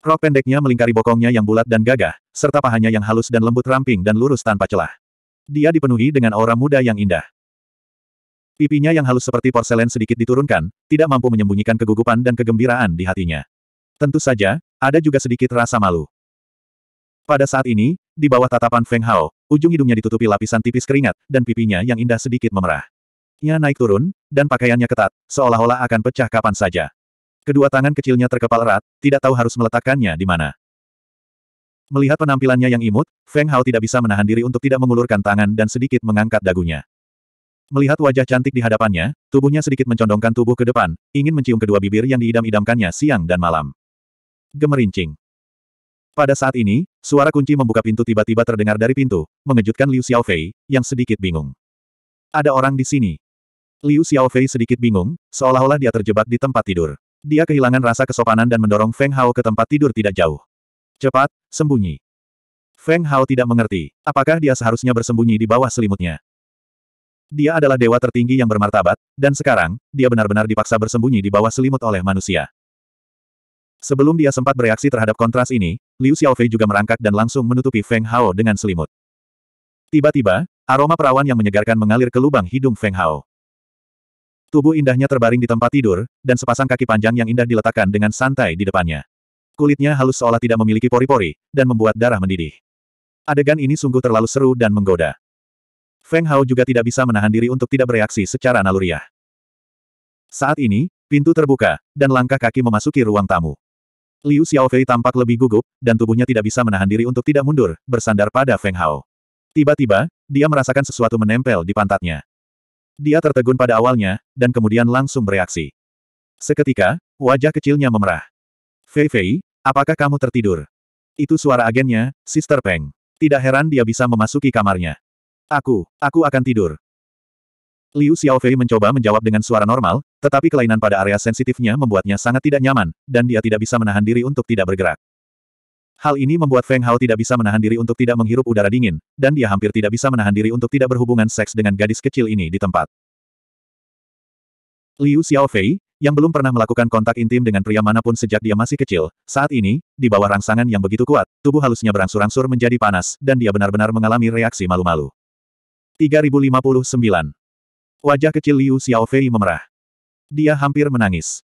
Rok pendeknya melingkari bokongnya yang bulat dan gagah, serta pahanya yang halus dan lembut ramping dan lurus tanpa celah. Dia dipenuhi dengan aura muda yang indah. Pipinya yang halus seperti porselen sedikit diturunkan, tidak mampu menyembunyikan kegugupan dan kegembiraan di hatinya. Tentu saja, ada juga sedikit rasa malu. Pada saat ini, di bawah tatapan Feng Hao, ujung hidungnya ditutupi lapisan tipis keringat, dan pipinya yang indah sedikit memerah. Nya naik turun, dan pakaiannya ketat, seolah-olah akan pecah kapan saja. Kedua tangan kecilnya terkepal erat, tidak tahu harus meletakkannya di mana. Melihat penampilannya yang imut, Feng Hao tidak bisa menahan diri untuk tidak mengulurkan tangan dan sedikit mengangkat dagunya. Melihat wajah cantik di hadapannya, tubuhnya sedikit mencondongkan tubuh ke depan, ingin mencium kedua bibir yang diidam-idamkannya siang dan malam. Gemerincing. Pada saat ini, suara kunci membuka pintu tiba-tiba terdengar dari pintu, mengejutkan Liu Xiaofei, yang sedikit bingung. Ada orang di sini. Liu Xiaofei sedikit bingung, seolah-olah dia terjebak di tempat tidur. Dia kehilangan rasa kesopanan dan mendorong Feng Hao ke tempat tidur tidak jauh. Cepat, sembunyi. Feng Hao tidak mengerti, apakah dia seharusnya bersembunyi di bawah selimutnya. Dia adalah dewa tertinggi yang bermartabat, dan sekarang, dia benar-benar dipaksa bersembunyi di bawah selimut oleh manusia. Sebelum dia sempat bereaksi terhadap kontras ini, Liu Xiaofei juga merangkak dan langsung menutupi Feng Hao dengan selimut. Tiba-tiba, aroma perawan yang menyegarkan mengalir ke lubang hidung Feng Hao. Tubuh indahnya terbaring di tempat tidur, dan sepasang kaki panjang yang indah diletakkan dengan santai di depannya. Kulitnya halus seolah tidak memiliki pori-pori, dan membuat darah mendidih. Adegan ini sungguh terlalu seru dan menggoda. Feng Hao juga tidak bisa menahan diri untuk tidak bereaksi secara naluriah. Saat ini, pintu terbuka, dan langkah kaki memasuki ruang tamu. Liu Xiaofei tampak lebih gugup, dan tubuhnya tidak bisa menahan diri untuk tidak mundur, bersandar pada Feng Hao. Tiba-tiba, dia merasakan sesuatu menempel di pantatnya. Dia tertegun pada awalnya, dan kemudian langsung bereaksi. Seketika, wajah kecilnya memerah. Fei Fei, apakah kamu tertidur? Itu suara agennya, Sister Peng. Tidak heran dia bisa memasuki kamarnya. Aku, aku akan tidur. Liu Xiaofei mencoba menjawab dengan suara normal, tetapi kelainan pada area sensitifnya membuatnya sangat tidak nyaman, dan dia tidak bisa menahan diri untuk tidak bergerak. Hal ini membuat Feng Hao tidak bisa menahan diri untuk tidak menghirup udara dingin, dan dia hampir tidak bisa menahan diri untuk tidak berhubungan seks dengan gadis kecil ini di tempat. Liu Xiaofei, yang belum pernah melakukan kontak intim dengan pria manapun sejak dia masih kecil, saat ini, di bawah rangsangan yang begitu kuat, tubuh halusnya berangsur-angsur menjadi panas, dan dia benar-benar mengalami reaksi malu-malu. 3059. Wajah kecil Liu Xiaofei memerah. Dia hampir menangis.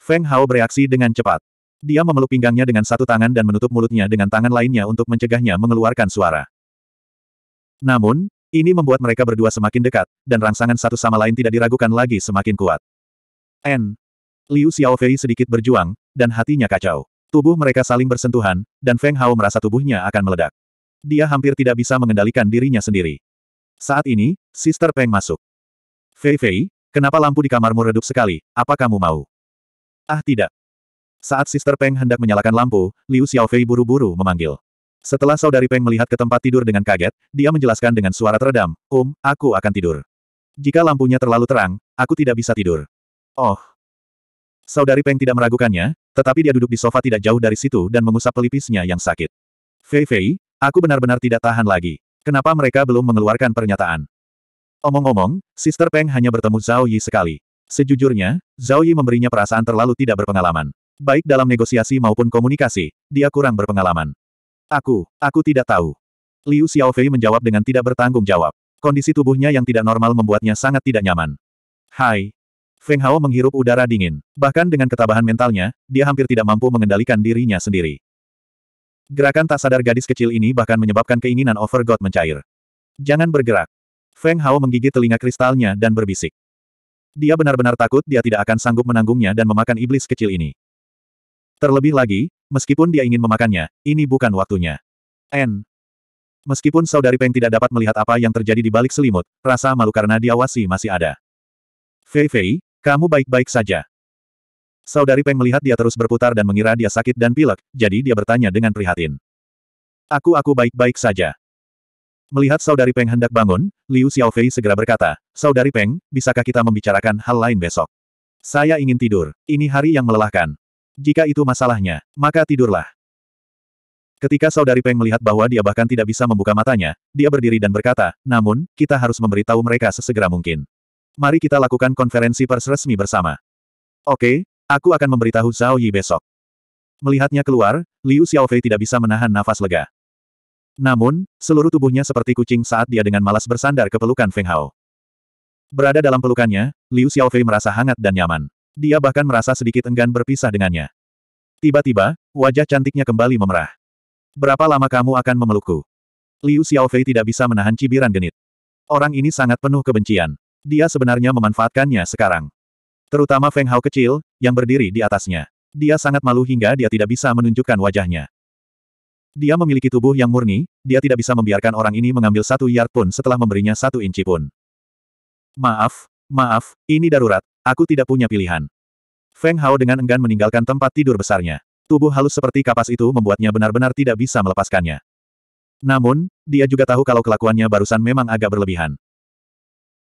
Feng Hao bereaksi dengan cepat. Dia memeluk pinggangnya dengan satu tangan dan menutup mulutnya dengan tangan lainnya untuk mencegahnya mengeluarkan suara. Namun, ini membuat mereka berdua semakin dekat, dan rangsangan satu sama lain tidak diragukan lagi semakin kuat. N. Liu Xiaofei sedikit berjuang, dan hatinya kacau. Tubuh mereka saling bersentuhan, dan Feng Hao merasa tubuhnya akan meledak. Dia hampir tidak bisa mengendalikan dirinya sendiri. Saat ini, Sister Peng masuk. Fei Fei, kenapa lampu di kamarmu redup sekali, apa kamu mau? Ah tidak. Saat Sister Peng hendak menyalakan lampu, Liu Xiaofei buru-buru memanggil. Setelah saudari Peng melihat ke tempat tidur dengan kaget, dia menjelaskan dengan suara teredam, Om, um, aku akan tidur. Jika lampunya terlalu terang, aku tidak bisa tidur. Oh. Saudari Peng tidak meragukannya, tetapi dia duduk di sofa tidak jauh dari situ dan mengusap pelipisnya yang sakit. Fei Fei, aku benar-benar tidak tahan lagi. Kenapa mereka belum mengeluarkan pernyataan? Omong-omong, Sister Peng hanya bertemu Zhao Yi sekali. Sejujurnya, Zhao Yi memberinya perasaan terlalu tidak berpengalaman. Baik dalam negosiasi maupun komunikasi, dia kurang berpengalaman. Aku, aku tidak tahu. Liu Xiaofei menjawab dengan tidak bertanggung jawab. Kondisi tubuhnya yang tidak normal membuatnya sangat tidak nyaman. Hai. Feng Hao menghirup udara dingin. Bahkan dengan ketabahan mentalnya, dia hampir tidak mampu mengendalikan dirinya sendiri. Gerakan tak sadar gadis kecil ini bahkan menyebabkan keinginan Overgod mencair. Jangan bergerak. Feng Hao menggigit telinga kristalnya dan berbisik. Dia benar-benar takut dia tidak akan sanggup menanggungnya dan memakan iblis kecil ini. Terlebih lagi, meskipun dia ingin memakannya, ini bukan waktunya. N. Meskipun saudari Peng tidak dapat melihat apa yang terjadi di balik selimut, rasa malu karena diawasi masih ada. Fei Fei, kamu baik-baik saja. Saudari Peng melihat dia terus berputar dan mengira dia sakit dan pilek, jadi dia bertanya dengan prihatin. Aku-aku baik-baik saja. Melihat Saudari Peng hendak bangun, Liu Xiaofei segera berkata, Saudari Peng, bisakah kita membicarakan hal lain besok? Saya ingin tidur, ini hari yang melelahkan. Jika itu masalahnya, maka tidurlah. Ketika Saudari Peng melihat bahwa dia bahkan tidak bisa membuka matanya, dia berdiri dan berkata, namun, kita harus memberitahu mereka sesegera mungkin. Mari kita lakukan konferensi pers resmi bersama. Oke, Aku akan memberitahu Zhao Yi besok. Melihatnya keluar, Liu Xiaofei tidak bisa menahan nafas lega. Namun, seluruh tubuhnya seperti kucing saat dia dengan malas bersandar ke pelukan Feng Hao. Berada dalam pelukannya, Liu Xiaofei merasa hangat dan nyaman. Dia bahkan merasa sedikit enggan berpisah dengannya. Tiba-tiba, wajah cantiknya kembali memerah. Berapa lama kamu akan memelukku? Liu Xiaofei tidak bisa menahan cibiran genit. Orang ini sangat penuh kebencian. Dia sebenarnya memanfaatkannya sekarang. Terutama Feng Hao kecil, yang berdiri di atasnya. Dia sangat malu hingga dia tidak bisa menunjukkan wajahnya. Dia memiliki tubuh yang murni, dia tidak bisa membiarkan orang ini mengambil satu yard pun setelah memberinya satu inci pun. Maaf, maaf, ini darurat, aku tidak punya pilihan. Feng Hao dengan enggan meninggalkan tempat tidur besarnya. Tubuh halus seperti kapas itu membuatnya benar-benar tidak bisa melepaskannya. Namun, dia juga tahu kalau kelakuannya barusan memang agak berlebihan.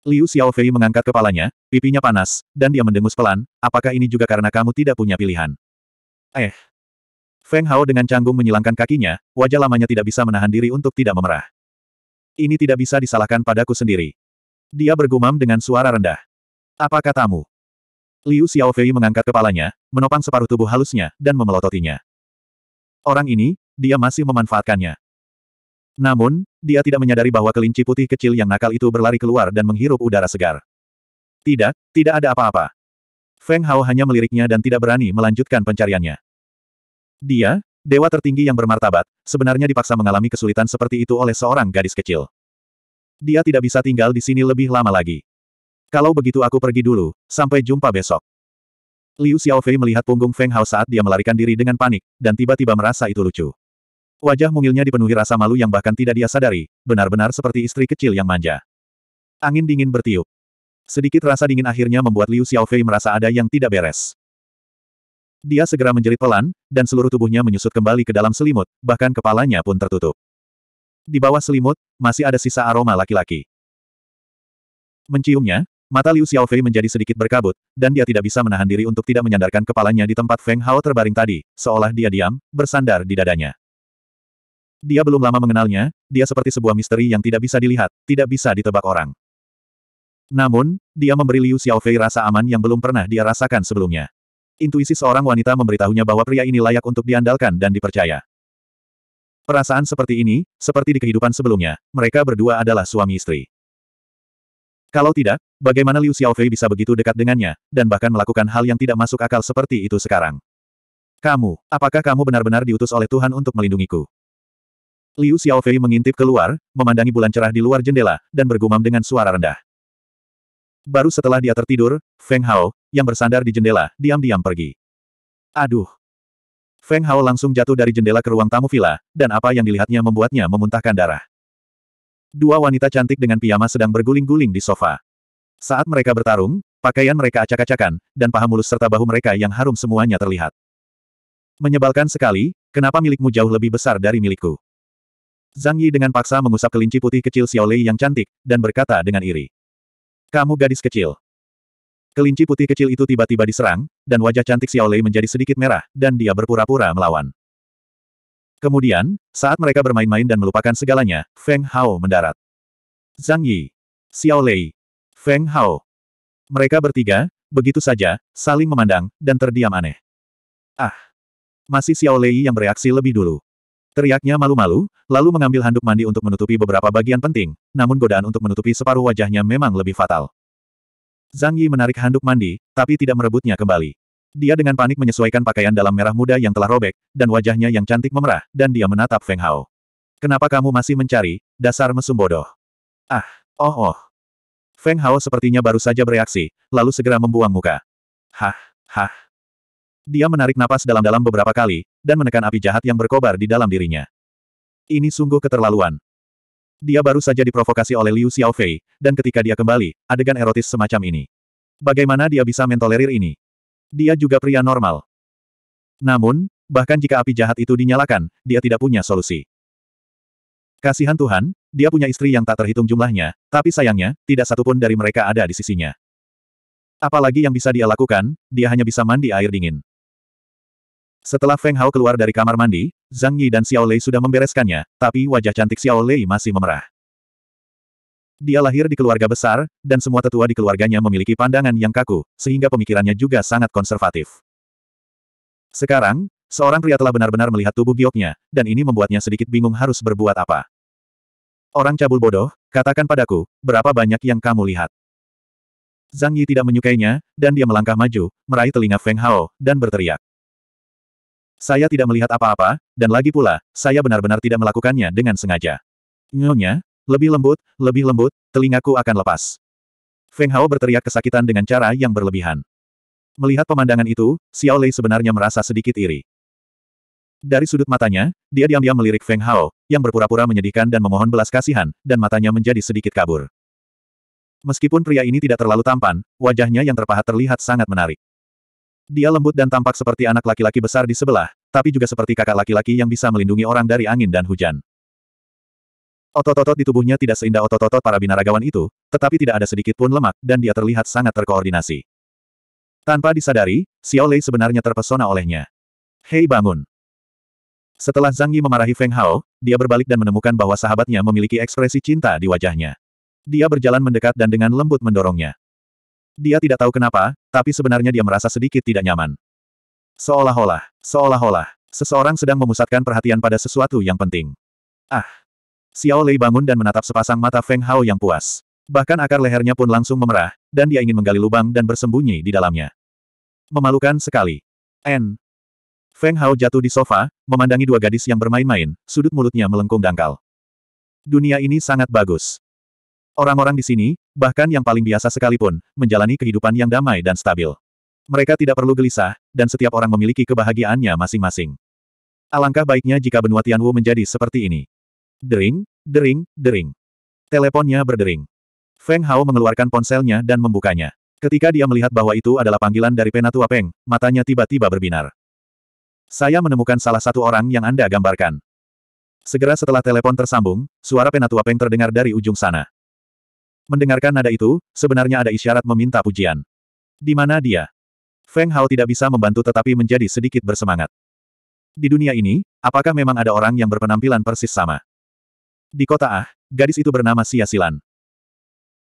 Liu Xiaofei mengangkat kepalanya, pipinya panas, dan dia mendengus pelan, apakah ini juga karena kamu tidak punya pilihan? Eh. Feng Hao dengan canggung menyilangkan kakinya, wajah lamanya tidak bisa menahan diri untuk tidak memerah. Ini tidak bisa disalahkan padaku sendiri. Dia bergumam dengan suara rendah. Apa katamu? Liu Xiaofei mengangkat kepalanya, menopang separuh tubuh halusnya, dan memelototinya. Orang ini, dia masih memanfaatkannya. Namun, dia tidak menyadari bahwa kelinci putih kecil yang nakal itu berlari keluar dan menghirup udara segar. Tidak, tidak ada apa-apa. Feng Hao hanya meliriknya dan tidak berani melanjutkan pencariannya. Dia, dewa tertinggi yang bermartabat, sebenarnya dipaksa mengalami kesulitan seperti itu oleh seorang gadis kecil. Dia tidak bisa tinggal di sini lebih lama lagi. Kalau begitu aku pergi dulu, sampai jumpa besok. Liu Xiaofei melihat punggung Feng Hao saat dia melarikan diri dengan panik, dan tiba-tiba merasa itu lucu. Wajah mungilnya dipenuhi rasa malu yang bahkan tidak dia sadari, benar-benar seperti istri kecil yang manja. Angin dingin bertiup. Sedikit rasa dingin akhirnya membuat Liu Xiaofei merasa ada yang tidak beres. Dia segera menjerit pelan, dan seluruh tubuhnya menyusut kembali ke dalam selimut, bahkan kepalanya pun tertutup. Di bawah selimut, masih ada sisa aroma laki-laki. Menciumnya, mata Liu Xiaofei menjadi sedikit berkabut, dan dia tidak bisa menahan diri untuk tidak menyandarkan kepalanya di tempat Feng Hao terbaring tadi, seolah dia diam, bersandar di dadanya. Dia belum lama mengenalnya, dia seperti sebuah misteri yang tidak bisa dilihat, tidak bisa ditebak orang. Namun, dia memberi Liu Xiaofei rasa aman yang belum pernah dia rasakan sebelumnya. Intuisi seorang wanita memberitahunya bahwa pria ini layak untuk diandalkan dan dipercaya. Perasaan seperti ini, seperti di kehidupan sebelumnya, mereka berdua adalah suami istri. Kalau tidak, bagaimana Liu Xiaofei bisa begitu dekat dengannya, dan bahkan melakukan hal yang tidak masuk akal seperti itu sekarang? Kamu, apakah kamu benar-benar diutus oleh Tuhan untuk melindungiku? Liu Xiaofei mengintip keluar, memandangi bulan cerah di luar jendela, dan bergumam dengan suara rendah. Baru setelah dia tertidur, Feng Hao, yang bersandar di jendela, diam-diam pergi. Aduh! Feng Hao langsung jatuh dari jendela ke ruang tamu villa, dan apa yang dilihatnya membuatnya memuntahkan darah. Dua wanita cantik dengan piyama sedang berguling-guling di sofa. Saat mereka bertarung, pakaian mereka acak-acakan, dan paha mulus serta bahu mereka yang harum semuanya terlihat. Menyebalkan sekali, kenapa milikmu jauh lebih besar dari milikku? Zhang Yi dengan paksa mengusap kelinci putih kecil Xiao Lei yang cantik, dan berkata dengan iri. Kamu gadis kecil. Kelinci putih kecil itu tiba-tiba diserang, dan wajah cantik Xiao Lei menjadi sedikit merah, dan dia berpura-pura melawan. Kemudian, saat mereka bermain-main dan melupakan segalanya, Feng Hao mendarat. Zhang Yi, Lei, Feng Hao. Mereka bertiga, begitu saja, saling memandang, dan terdiam aneh. Ah! Masih Xiao Lei yang bereaksi lebih dulu. Teriaknya malu-malu, lalu mengambil handuk mandi untuk menutupi beberapa bagian penting, namun godaan untuk menutupi separuh wajahnya memang lebih fatal. Zhang Yi menarik handuk mandi, tapi tidak merebutnya kembali. Dia dengan panik menyesuaikan pakaian dalam merah muda yang telah robek, dan wajahnya yang cantik memerah, dan dia menatap Feng Hao. Kenapa kamu masih mencari, dasar mesum bodoh? Ah, oh oh. Feng Hao sepertinya baru saja bereaksi, lalu segera membuang muka. Hah, hah. Dia menarik napas dalam-dalam beberapa kali, dan menekan api jahat yang berkobar di dalam dirinya. Ini sungguh keterlaluan. Dia baru saja diprovokasi oleh Liu Xiaofei, dan ketika dia kembali, adegan erotis semacam ini. Bagaimana dia bisa mentolerir ini? Dia juga pria normal. Namun, bahkan jika api jahat itu dinyalakan, dia tidak punya solusi. Kasihan Tuhan, dia punya istri yang tak terhitung jumlahnya, tapi sayangnya, tidak satupun dari mereka ada di sisinya. Apalagi yang bisa dia lakukan, dia hanya bisa mandi air dingin. Setelah Feng Hao keluar dari kamar mandi, Zhang Yi dan Xiao Lei sudah membereskannya, tapi wajah cantik Xiao Lei masih memerah. Dia lahir di keluarga besar, dan semua tetua di keluarganya memiliki pandangan yang kaku, sehingga pemikirannya juga sangat konservatif. Sekarang, seorang pria telah benar-benar melihat tubuh gioknya, dan ini membuatnya sedikit bingung harus berbuat apa. Orang cabul bodoh, katakan padaku, berapa banyak yang kamu lihat? Zhang Yi tidak menyukainya, dan dia melangkah maju, meraih telinga Feng Hao, dan berteriak. Saya tidak melihat apa-apa, dan lagi pula, saya benar-benar tidak melakukannya dengan sengaja. Nyonya, lebih lembut, lebih lembut, telingaku akan lepas. Feng Hao berteriak kesakitan dengan cara yang berlebihan. Melihat pemandangan itu, Xiao Lei sebenarnya merasa sedikit iri. Dari sudut matanya, dia diam-diam melirik Feng Hao, yang berpura-pura menyedihkan dan memohon belas kasihan, dan matanya menjadi sedikit kabur. Meskipun pria ini tidak terlalu tampan, wajahnya yang terpahat terlihat sangat menarik. Dia lembut dan tampak seperti anak laki-laki besar di sebelah, tapi juga seperti kakak laki-laki yang bisa melindungi orang dari angin dan hujan. Otot-otot di tubuhnya tidak seindah otot-otot para binaragawan itu, tetapi tidak ada sedikit pun lemak, dan dia terlihat sangat terkoordinasi. Tanpa disadari, Xiao Lei sebenarnya terpesona olehnya. Hei bangun! Setelah Zhang Yi memarahi Feng Hao, dia berbalik dan menemukan bahwa sahabatnya memiliki ekspresi cinta di wajahnya. Dia berjalan mendekat dan dengan lembut mendorongnya. Dia tidak tahu kenapa, tapi sebenarnya dia merasa sedikit tidak nyaman. Seolah-olah, seolah-olah, seseorang sedang memusatkan perhatian pada sesuatu yang penting. Ah! Xiao Lei bangun dan menatap sepasang mata Feng Hao yang puas. Bahkan akar lehernya pun langsung memerah, dan dia ingin menggali lubang dan bersembunyi di dalamnya. Memalukan sekali. N. Feng Hao jatuh di sofa, memandangi dua gadis yang bermain-main, sudut mulutnya melengkung dangkal. Dunia ini sangat bagus. Orang-orang di sini, bahkan yang paling biasa sekalipun, menjalani kehidupan yang damai dan stabil. Mereka tidak perlu gelisah, dan setiap orang memiliki kebahagiaannya masing-masing. Alangkah baiknya jika benua Tianwu menjadi seperti ini. Dering, dering, dering. Teleponnya berdering. Feng Hao mengeluarkan ponselnya dan membukanya. Ketika dia melihat bahwa itu adalah panggilan dari Penatua Peng, matanya tiba-tiba berbinar. Saya menemukan salah satu orang yang Anda gambarkan. Segera setelah telepon tersambung, suara Penatua Peng terdengar dari ujung sana. Mendengarkan nada itu, sebenarnya ada isyarat meminta pujian. Di mana dia? Feng Hao tidak bisa membantu tetapi menjadi sedikit bersemangat. Di dunia ini, apakah memang ada orang yang berpenampilan persis sama? Di kota Ah, gadis itu bernama Sia Silan.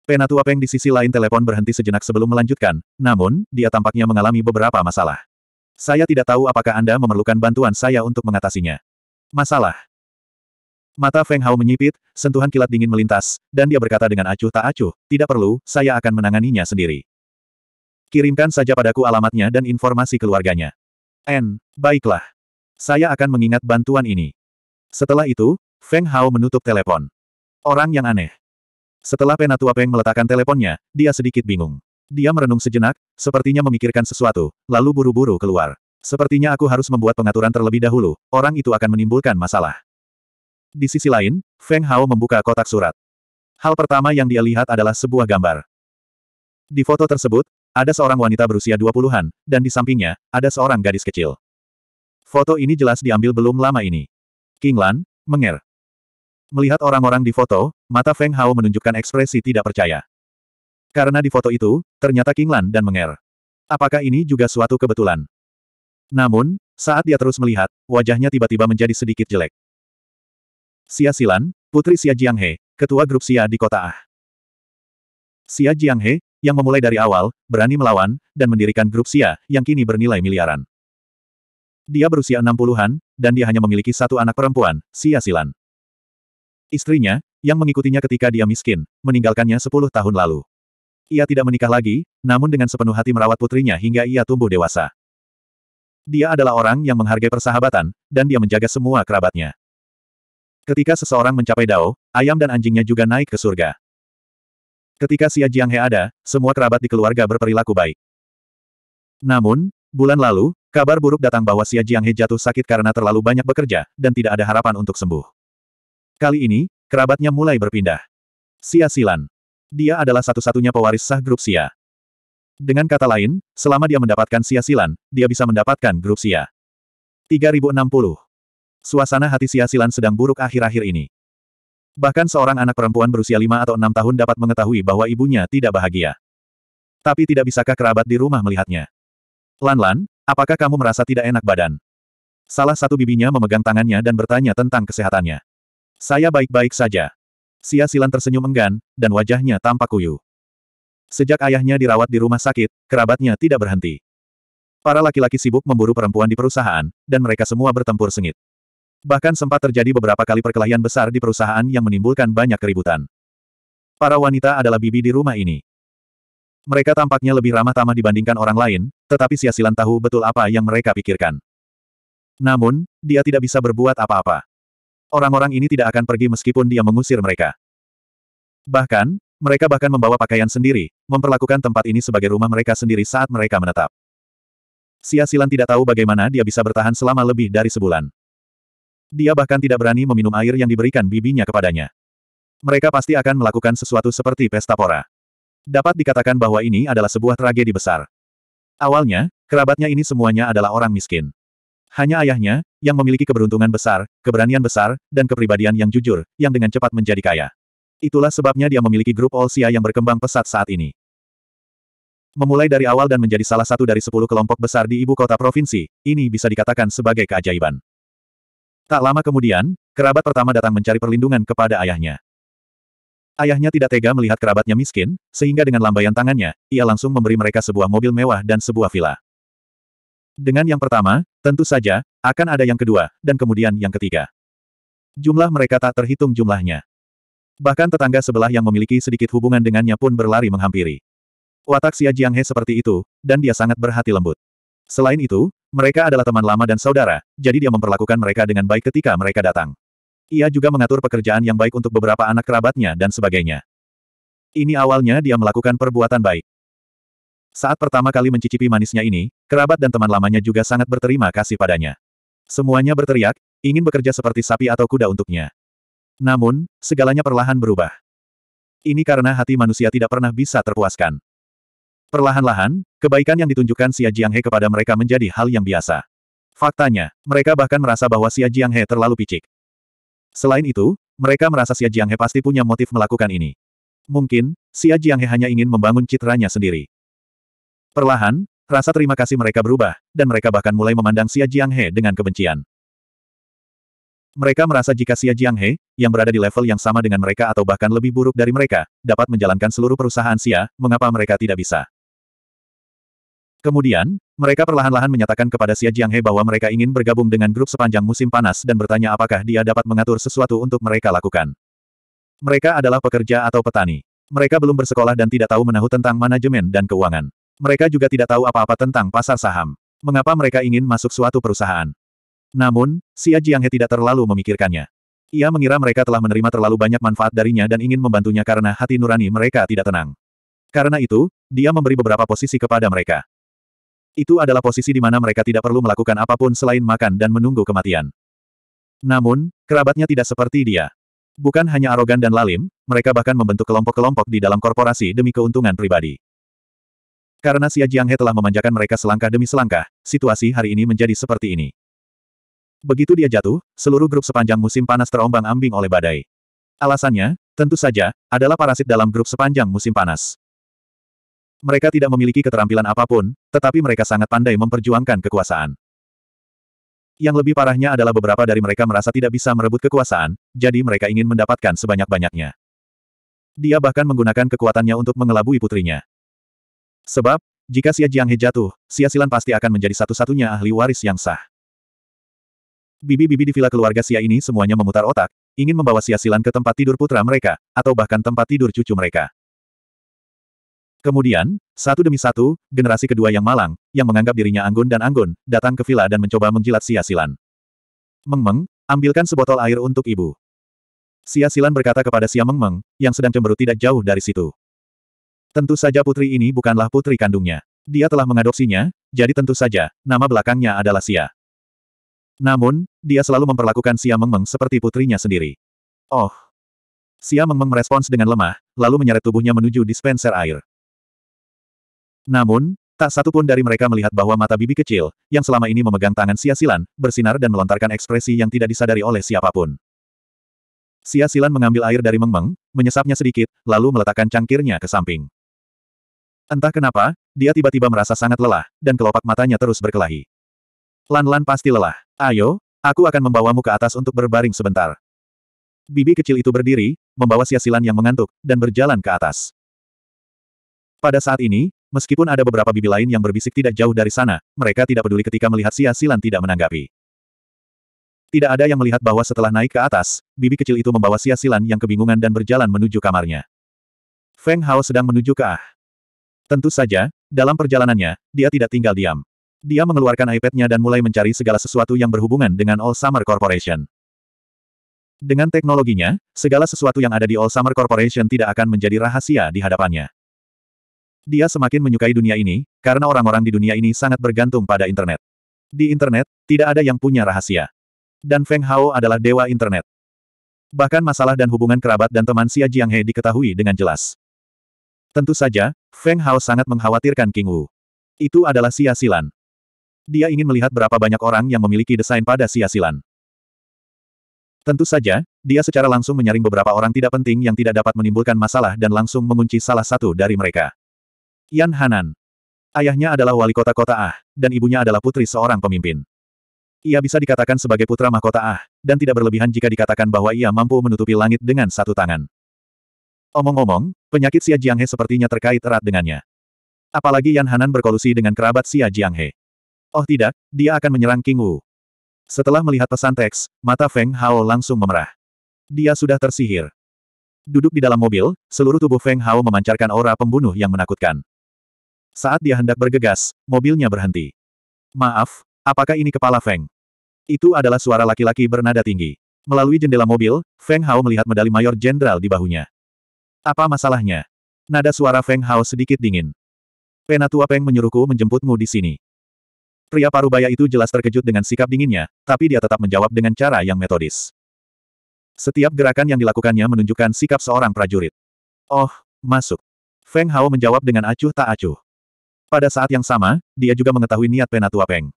Penatua Peng di sisi lain telepon berhenti sejenak sebelum melanjutkan, namun, dia tampaknya mengalami beberapa masalah. Saya tidak tahu apakah Anda memerlukan bantuan saya untuk mengatasinya. Masalah. Mata Feng Hao menyipit, sentuhan kilat dingin melintas, dan dia berkata dengan acuh tak acuh, tidak perlu, saya akan menanganinya sendiri. Kirimkan saja padaku alamatnya dan informasi keluarganya. N, baiklah. Saya akan mengingat bantuan ini. Setelah itu, Feng Hao menutup telepon. Orang yang aneh. Setelah Penatua Peng meletakkan teleponnya, dia sedikit bingung. Dia merenung sejenak, sepertinya memikirkan sesuatu, lalu buru-buru keluar. Sepertinya aku harus membuat pengaturan terlebih dahulu, orang itu akan menimbulkan masalah. Di sisi lain, Feng Hao membuka kotak surat. Hal pertama yang dia lihat adalah sebuah gambar. Di foto tersebut, ada seorang wanita berusia 20-an, dan di sampingnya, ada seorang gadis kecil. Foto ini jelas diambil belum lama ini. King Lan, menger. Melihat orang-orang di foto, mata Feng Hao menunjukkan ekspresi tidak percaya. Karena di foto itu, ternyata King Lan dan menger. Apakah ini juga suatu kebetulan? Namun, saat dia terus melihat, wajahnya tiba-tiba menjadi sedikit jelek. Xia Silan, putri Xia Jianghe, ketua grup Xia di kota Ah. Xia Jianghe, yang memulai dari awal, berani melawan, dan mendirikan grup Xia, yang kini bernilai miliaran. Dia berusia 60-an, dan dia hanya memiliki satu anak perempuan, Xia Silan. Istrinya, yang mengikutinya ketika dia miskin, meninggalkannya 10 tahun lalu. Ia tidak menikah lagi, namun dengan sepenuh hati merawat putrinya hingga ia tumbuh dewasa. Dia adalah orang yang menghargai persahabatan, dan dia menjaga semua kerabatnya. Ketika seseorang mencapai Dao, ayam dan anjingnya juga naik ke surga. Ketika Xia Jianghe ada, semua kerabat di keluarga berperilaku baik. Namun, bulan lalu, kabar buruk datang bahwa Xia Jianghe jatuh sakit karena terlalu banyak bekerja, dan tidak ada harapan untuk sembuh. Kali ini, kerabatnya mulai berpindah. Xia Silan. Dia adalah satu-satunya pewaris sah grup Xia. Dengan kata lain, selama dia mendapatkan Xia Silan, dia bisa mendapatkan grup Xia. 3060 Suasana hati Siasilan sedang buruk akhir-akhir ini. Bahkan seorang anak perempuan berusia lima atau enam tahun dapat mengetahui bahwa ibunya tidak bahagia. Tapi tidak bisakah kerabat di rumah melihatnya? Lan-Lan, apakah kamu merasa tidak enak badan? Salah satu bibinya memegang tangannya dan bertanya tentang kesehatannya. Saya baik-baik saja. Sia Silan tersenyum enggan, dan wajahnya tampak kuyu. Sejak ayahnya dirawat di rumah sakit, kerabatnya tidak berhenti. Para laki-laki sibuk memburu perempuan di perusahaan, dan mereka semua bertempur sengit. Bahkan sempat terjadi beberapa kali perkelahian besar di perusahaan yang menimbulkan banyak keributan. Para wanita adalah bibi di rumah ini. Mereka tampaknya lebih ramah tamah dibandingkan orang lain, tetapi Siasilan tahu betul apa yang mereka pikirkan. Namun, dia tidak bisa berbuat apa-apa. Orang-orang ini tidak akan pergi meskipun dia mengusir mereka. Bahkan, mereka bahkan membawa pakaian sendiri, memperlakukan tempat ini sebagai rumah mereka sendiri saat mereka menetap. Sia Silan tidak tahu bagaimana dia bisa bertahan selama lebih dari sebulan. Dia bahkan tidak berani meminum air yang diberikan bibinya kepadanya. Mereka pasti akan melakukan sesuatu seperti pesta pora. Dapat dikatakan bahwa ini adalah sebuah tragedi besar. Awalnya, kerabatnya ini semuanya adalah orang miskin. Hanya ayahnya, yang memiliki keberuntungan besar, keberanian besar, dan kepribadian yang jujur, yang dengan cepat menjadi kaya. Itulah sebabnya dia memiliki grup Olsia yang berkembang pesat saat ini. Memulai dari awal dan menjadi salah satu dari sepuluh kelompok besar di ibu kota provinsi, ini bisa dikatakan sebagai keajaiban. Tak lama kemudian, kerabat pertama datang mencari perlindungan kepada ayahnya. Ayahnya tidak tega melihat kerabatnya miskin, sehingga dengan lambaian tangannya, ia langsung memberi mereka sebuah mobil mewah dan sebuah villa. Dengan yang pertama, tentu saja, akan ada yang kedua, dan kemudian yang ketiga. Jumlah mereka tak terhitung jumlahnya. Bahkan tetangga sebelah yang memiliki sedikit hubungan dengannya pun berlari menghampiri. Watak Xia Jianghe seperti itu, dan dia sangat berhati lembut. Selain itu, mereka adalah teman lama dan saudara, jadi dia memperlakukan mereka dengan baik ketika mereka datang. Ia juga mengatur pekerjaan yang baik untuk beberapa anak kerabatnya dan sebagainya. Ini awalnya dia melakukan perbuatan baik. Saat pertama kali mencicipi manisnya ini, kerabat dan teman lamanya juga sangat berterima kasih padanya. Semuanya berteriak, ingin bekerja seperti sapi atau kuda untuknya. Namun, segalanya perlahan berubah. Ini karena hati manusia tidak pernah bisa terpuaskan. Perlahan-lahan, kebaikan yang ditunjukkan Xia Jianghe kepada mereka menjadi hal yang biasa. Faktanya, mereka bahkan merasa bahwa Xia Jianghe terlalu picik. Selain itu, mereka merasa Xia Jianghe pasti punya motif melakukan ini. Mungkin, Xia Jianghe hanya ingin membangun citranya sendiri. Perlahan, rasa terima kasih mereka berubah, dan mereka bahkan mulai memandang Xia Jianghe dengan kebencian. Mereka merasa jika Xia Jianghe, yang berada di level yang sama dengan mereka atau bahkan lebih buruk dari mereka, dapat menjalankan seluruh perusahaan Xia, mengapa mereka tidak bisa? Kemudian, mereka perlahan-lahan menyatakan kepada Xia Jianghe bahwa mereka ingin bergabung dengan grup sepanjang musim panas dan bertanya apakah dia dapat mengatur sesuatu untuk mereka lakukan. Mereka adalah pekerja atau petani. Mereka belum bersekolah dan tidak tahu menahu tentang manajemen dan keuangan. Mereka juga tidak tahu apa-apa tentang pasar saham. Mengapa mereka ingin masuk suatu perusahaan? Namun, Xia Jianghe tidak terlalu memikirkannya. Ia mengira mereka telah menerima terlalu banyak manfaat darinya dan ingin membantunya karena hati nurani mereka tidak tenang. Karena itu, dia memberi beberapa posisi kepada mereka. Itu adalah posisi di mana mereka tidak perlu melakukan apapun selain makan dan menunggu kematian. Namun, kerabatnya tidak seperti dia. Bukan hanya arogan dan lalim, mereka bahkan membentuk kelompok-kelompok di dalam korporasi demi keuntungan pribadi. Karena Xia Jianghe telah memanjakan mereka selangkah demi selangkah, situasi hari ini menjadi seperti ini. Begitu dia jatuh, seluruh grup sepanjang musim panas terombang-ambing oleh badai. Alasannya, tentu saja, adalah parasit dalam grup sepanjang musim panas. Mereka tidak memiliki keterampilan apapun, tetapi mereka sangat pandai memperjuangkan kekuasaan. Yang lebih parahnya adalah beberapa dari mereka merasa tidak bisa merebut kekuasaan, jadi mereka ingin mendapatkan sebanyak-banyaknya. Dia bahkan menggunakan kekuatannya untuk mengelabui putrinya. Sebab, jika Xia Jianghe jatuh, Xia Silan pasti akan menjadi satu-satunya ahli waris yang sah. Bibi-bibi di villa keluarga Xia ini semuanya memutar otak, ingin membawa Xia Silan ke tempat tidur putra mereka, atau bahkan tempat tidur cucu mereka. Kemudian, satu demi satu, generasi kedua yang malang, yang menganggap dirinya anggun dan anggun, datang ke villa dan mencoba menjilat Sia Silan. Meng, ambilkan sebotol air untuk ibu. Sia Silan berkata kepada Sia Meng Meng, yang sedang cemberut tidak jauh dari situ. Tentu saja putri ini bukanlah putri kandungnya. Dia telah mengadopsinya, jadi tentu saja, nama belakangnya adalah Sia. Namun, dia selalu memperlakukan Sia Meng Meng seperti putrinya sendiri. Oh. Sia Meng Meng merespons dengan lemah, lalu menyeret tubuhnya menuju dispenser air. Namun, tak satu pun dari mereka melihat bahwa mata bibi kecil, yang selama ini memegang tangan Sia Silan, bersinar dan melontarkan ekspresi yang tidak disadari oleh siapapun. Sia Silan mengambil air dari Mengmeng, menyesapnya sedikit, lalu meletakkan cangkirnya ke samping. Entah kenapa, dia tiba-tiba merasa sangat lelah, dan kelopak matanya terus berkelahi. Lan-lan pasti lelah. Ayo, aku akan membawamu ke atas untuk berbaring sebentar. Bibi kecil itu berdiri, membawa Sia Silan yang mengantuk, dan berjalan ke atas. Pada saat ini, Meskipun ada beberapa bibi lain yang berbisik tidak jauh dari sana, mereka tidak peduli ketika melihat Xia Silan tidak menanggapi. Tidak ada yang melihat bahwa setelah naik ke atas, bibi kecil itu membawa Xia Silan yang kebingungan dan berjalan menuju kamarnya. Feng Hao sedang menuju ke Ah. Tentu saja, dalam perjalanannya, dia tidak tinggal diam. Dia mengeluarkan iPad-nya dan mulai mencari segala sesuatu yang berhubungan dengan All Summer Corporation. Dengan teknologinya, segala sesuatu yang ada di All Summer Corporation tidak akan menjadi rahasia di hadapannya. Dia semakin menyukai dunia ini, karena orang-orang di dunia ini sangat bergantung pada internet. Di internet, tidak ada yang punya rahasia. Dan Feng Hao adalah dewa internet. Bahkan masalah dan hubungan kerabat dan teman Xia Jianghe diketahui dengan jelas. Tentu saja, Feng Hao sangat mengkhawatirkan King Wu. Itu adalah Xia Silan. Dia ingin melihat berapa banyak orang yang memiliki desain pada Xia Silan. Tentu saja, dia secara langsung menyaring beberapa orang tidak penting yang tidak dapat menimbulkan masalah dan langsung mengunci salah satu dari mereka. Yan Hanan. Ayahnya adalah wali kota kota Ah, dan ibunya adalah putri seorang pemimpin. Ia bisa dikatakan sebagai putra mahkota Ah, dan tidak berlebihan jika dikatakan bahwa ia mampu menutupi langit dengan satu tangan. Omong-omong, penyakit Xia Jianghe sepertinya terkait erat dengannya. Apalagi Yan Hanan berkolusi dengan kerabat Xia Jianghe. Oh tidak, dia akan menyerang King Wu. Setelah melihat pesan teks, mata Feng Hao langsung memerah. Dia sudah tersihir. Duduk di dalam mobil, seluruh tubuh Feng Hao memancarkan aura pembunuh yang menakutkan. Saat dia hendak bergegas, mobilnya berhenti. Maaf, apakah ini kepala Feng? Itu adalah suara laki-laki bernada tinggi. Melalui jendela mobil, Feng Hao melihat medali Mayor Jenderal di bahunya. Apa masalahnya? Nada suara Feng Hao sedikit dingin. Penatua Peng menyuruhku menjemputmu di sini. Pria parubaya itu jelas terkejut dengan sikap dinginnya, tapi dia tetap menjawab dengan cara yang metodis. Setiap gerakan yang dilakukannya menunjukkan sikap seorang prajurit. Oh, masuk. Feng Hao menjawab dengan acuh tak acuh. Pada saat yang sama, dia juga mengetahui niat Penatua Peng.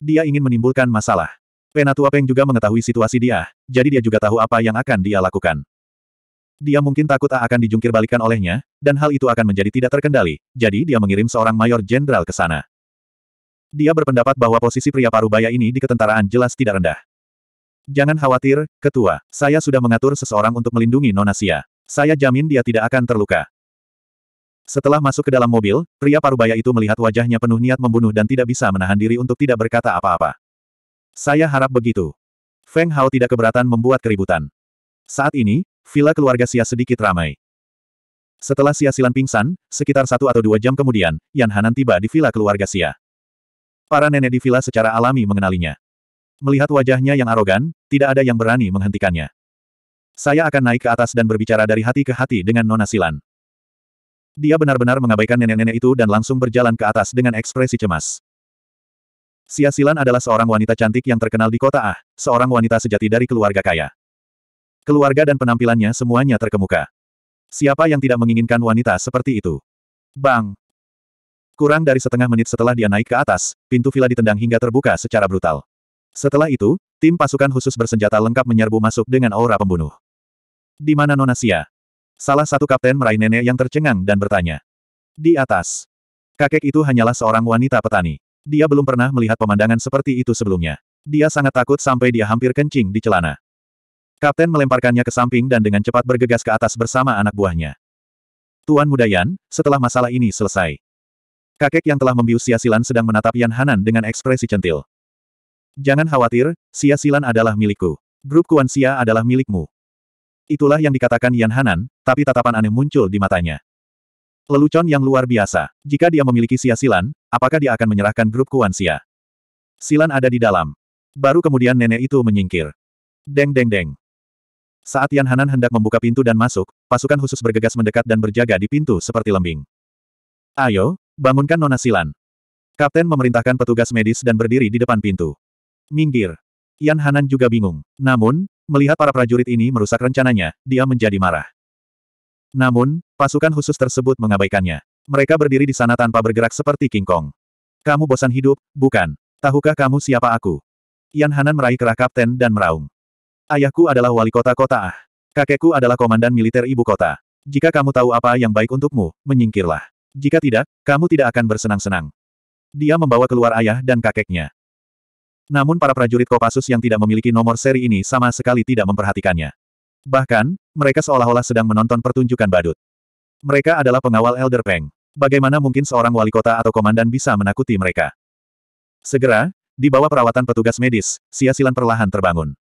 Dia ingin menimbulkan masalah. Penatua Peng juga mengetahui situasi dia, jadi dia juga tahu apa yang akan dia lakukan. Dia mungkin takut A akan dijungkirbalikan olehnya, dan hal itu akan menjadi tidak terkendali, jadi dia mengirim seorang mayor jenderal ke sana. Dia berpendapat bahwa posisi pria parubaya ini di ketentaraan jelas tidak rendah. Jangan khawatir, ketua, saya sudah mengatur seseorang untuk melindungi Nonasia. Saya jamin dia tidak akan terluka. Setelah masuk ke dalam mobil, pria parubaya itu melihat wajahnya penuh niat membunuh dan tidak bisa menahan diri untuk tidak berkata apa-apa. Saya harap begitu. Feng Hao tidak keberatan membuat keributan. Saat ini, villa keluarga Xia sedikit ramai. Setelah Xia Silan pingsan, sekitar satu atau dua jam kemudian, Yan Hanan tiba di villa keluarga Xia. Para nenek di villa secara alami mengenalinya. Melihat wajahnya yang arogan, tidak ada yang berani menghentikannya. Saya akan naik ke atas dan berbicara dari hati ke hati dengan Nona Silan. Dia benar-benar mengabaikan nenek-nenek itu dan langsung berjalan ke atas dengan ekspresi cemas. Sia Silan adalah seorang wanita cantik yang terkenal di kota Ah, seorang wanita sejati dari keluarga kaya. Keluarga dan penampilannya semuanya terkemuka. Siapa yang tidak menginginkan wanita seperti itu? Bang! Kurang dari setengah menit setelah dia naik ke atas, pintu villa ditendang hingga terbuka secara brutal. Setelah itu, tim pasukan khusus bersenjata lengkap menyerbu masuk dengan aura pembunuh. Di mana Nonasia? Salah satu kapten meraih nenek yang tercengang dan bertanya. Di atas. Kakek itu hanyalah seorang wanita petani. Dia belum pernah melihat pemandangan seperti itu sebelumnya. Dia sangat takut sampai dia hampir kencing di celana. Kapten melemparkannya ke samping dan dengan cepat bergegas ke atas bersama anak buahnya. Tuan Mudayan, setelah masalah ini selesai. Kakek yang telah membius Sia Silan sedang menatap Yan Hanan dengan ekspresi centil. Jangan khawatir, Sia Silan adalah milikku. Grup Kuan Sia adalah milikmu. Itulah yang dikatakan Yan Hanan, tapi tatapan aneh muncul di matanya. Lelucon yang luar biasa. Jika dia memiliki Sia Silan, apakah dia akan menyerahkan grup Kuan Sia? Silan ada di dalam. Baru kemudian nenek itu menyingkir. Deng deng deng. Saat Yan Hanan hendak membuka pintu dan masuk, pasukan khusus bergegas mendekat dan berjaga di pintu seperti lembing. Ayo, bangunkan Nona Silan. Kapten memerintahkan petugas medis dan berdiri di depan pintu. Minggir. Yan Hanan juga bingung. Namun, Melihat para prajurit ini merusak rencananya, dia menjadi marah. Namun, pasukan khusus tersebut mengabaikannya. Mereka berdiri di sana tanpa bergerak seperti King Kong. Kamu bosan hidup, bukan? Tahukah kamu siapa aku? Yan Hanan meraih kerah kapten dan meraung. Ayahku adalah wali kota kota Ah. Kakekku adalah komandan militer ibu kota. Jika kamu tahu apa yang baik untukmu, menyingkirlah. Jika tidak, kamu tidak akan bersenang-senang. Dia membawa keluar ayah dan kakeknya. Namun para prajurit Kopassus yang tidak memiliki nomor seri ini sama sekali tidak memperhatikannya. Bahkan, mereka seolah-olah sedang menonton pertunjukan badut. Mereka adalah pengawal Elder Peng. Bagaimana mungkin seorang wali kota atau komandan bisa menakuti mereka? Segera, di bawah perawatan petugas medis, Siasilan perlahan terbangun.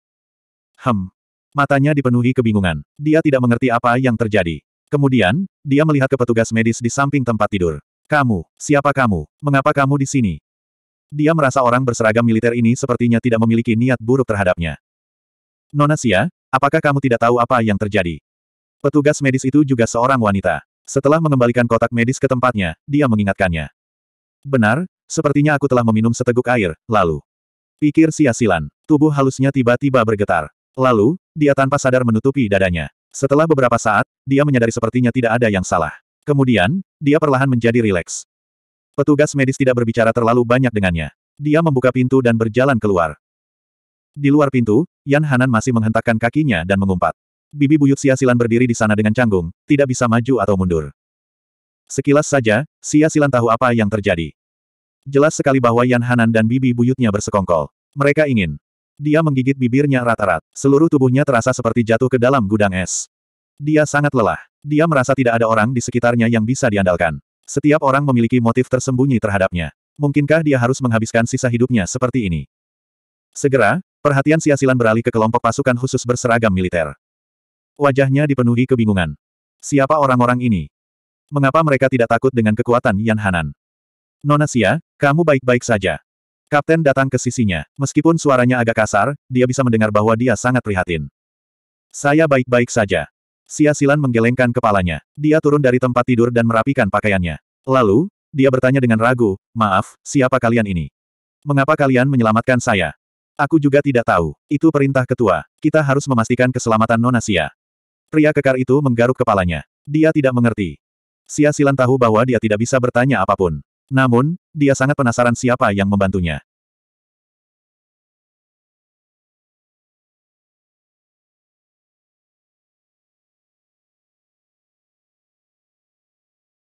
Hem. Matanya dipenuhi kebingungan. Dia tidak mengerti apa yang terjadi. Kemudian, dia melihat ke petugas medis di samping tempat tidur. Kamu, siapa kamu? Mengapa kamu di sini? Dia merasa orang berseragam militer ini sepertinya tidak memiliki niat buruk terhadapnya. Nona Sia, apakah kamu tidak tahu apa yang terjadi? Petugas medis itu juga seorang wanita. Setelah mengembalikan kotak medis ke tempatnya, dia mengingatkannya. Benar, sepertinya aku telah meminum seteguk air, lalu. Pikir Sia Silan, tubuh halusnya tiba-tiba bergetar. Lalu, dia tanpa sadar menutupi dadanya. Setelah beberapa saat, dia menyadari sepertinya tidak ada yang salah. Kemudian, dia perlahan menjadi rileks. Petugas medis tidak berbicara terlalu banyak dengannya. Dia membuka pintu dan berjalan keluar. Di luar pintu, Yan Hanan masih menghentakkan kakinya dan mengumpat. Bibi buyut Sia Silan berdiri di sana dengan canggung, tidak bisa maju atau mundur. Sekilas saja, Sia Silan tahu apa yang terjadi. Jelas sekali bahwa Yan Hanan dan bibi buyutnya bersekongkol. Mereka ingin. Dia menggigit bibirnya rata-rat. Seluruh tubuhnya terasa seperti jatuh ke dalam gudang es. Dia sangat lelah. Dia merasa tidak ada orang di sekitarnya yang bisa diandalkan. Setiap orang memiliki motif tersembunyi terhadapnya. Mungkinkah dia harus menghabiskan sisa hidupnya seperti ini? Segera, perhatian Siasilan beralih ke kelompok pasukan khusus berseragam militer. Wajahnya dipenuhi kebingungan. Siapa orang-orang ini? Mengapa mereka tidak takut dengan kekuatan Yan Hanan? Nona Sia, kamu baik-baik saja. Kapten datang ke sisinya. Meskipun suaranya agak kasar, dia bisa mendengar bahwa dia sangat prihatin. Saya baik-baik saja. Sia Silan menggelengkan kepalanya. Dia turun dari tempat tidur dan merapikan pakaiannya. Lalu, dia bertanya dengan ragu, maaf, siapa kalian ini? Mengapa kalian menyelamatkan saya? Aku juga tidak tahu. Itu perintah ketua. Kita harus memastikan keselamatan Nona Sia. Pria kekar itu menggaruk kepalanya. Dia tidak mengerti. Sia Silan tahu bahwa dia tidak bisa bertanya apapun. Namun, dia sangat penasaran siapa yang membantunya.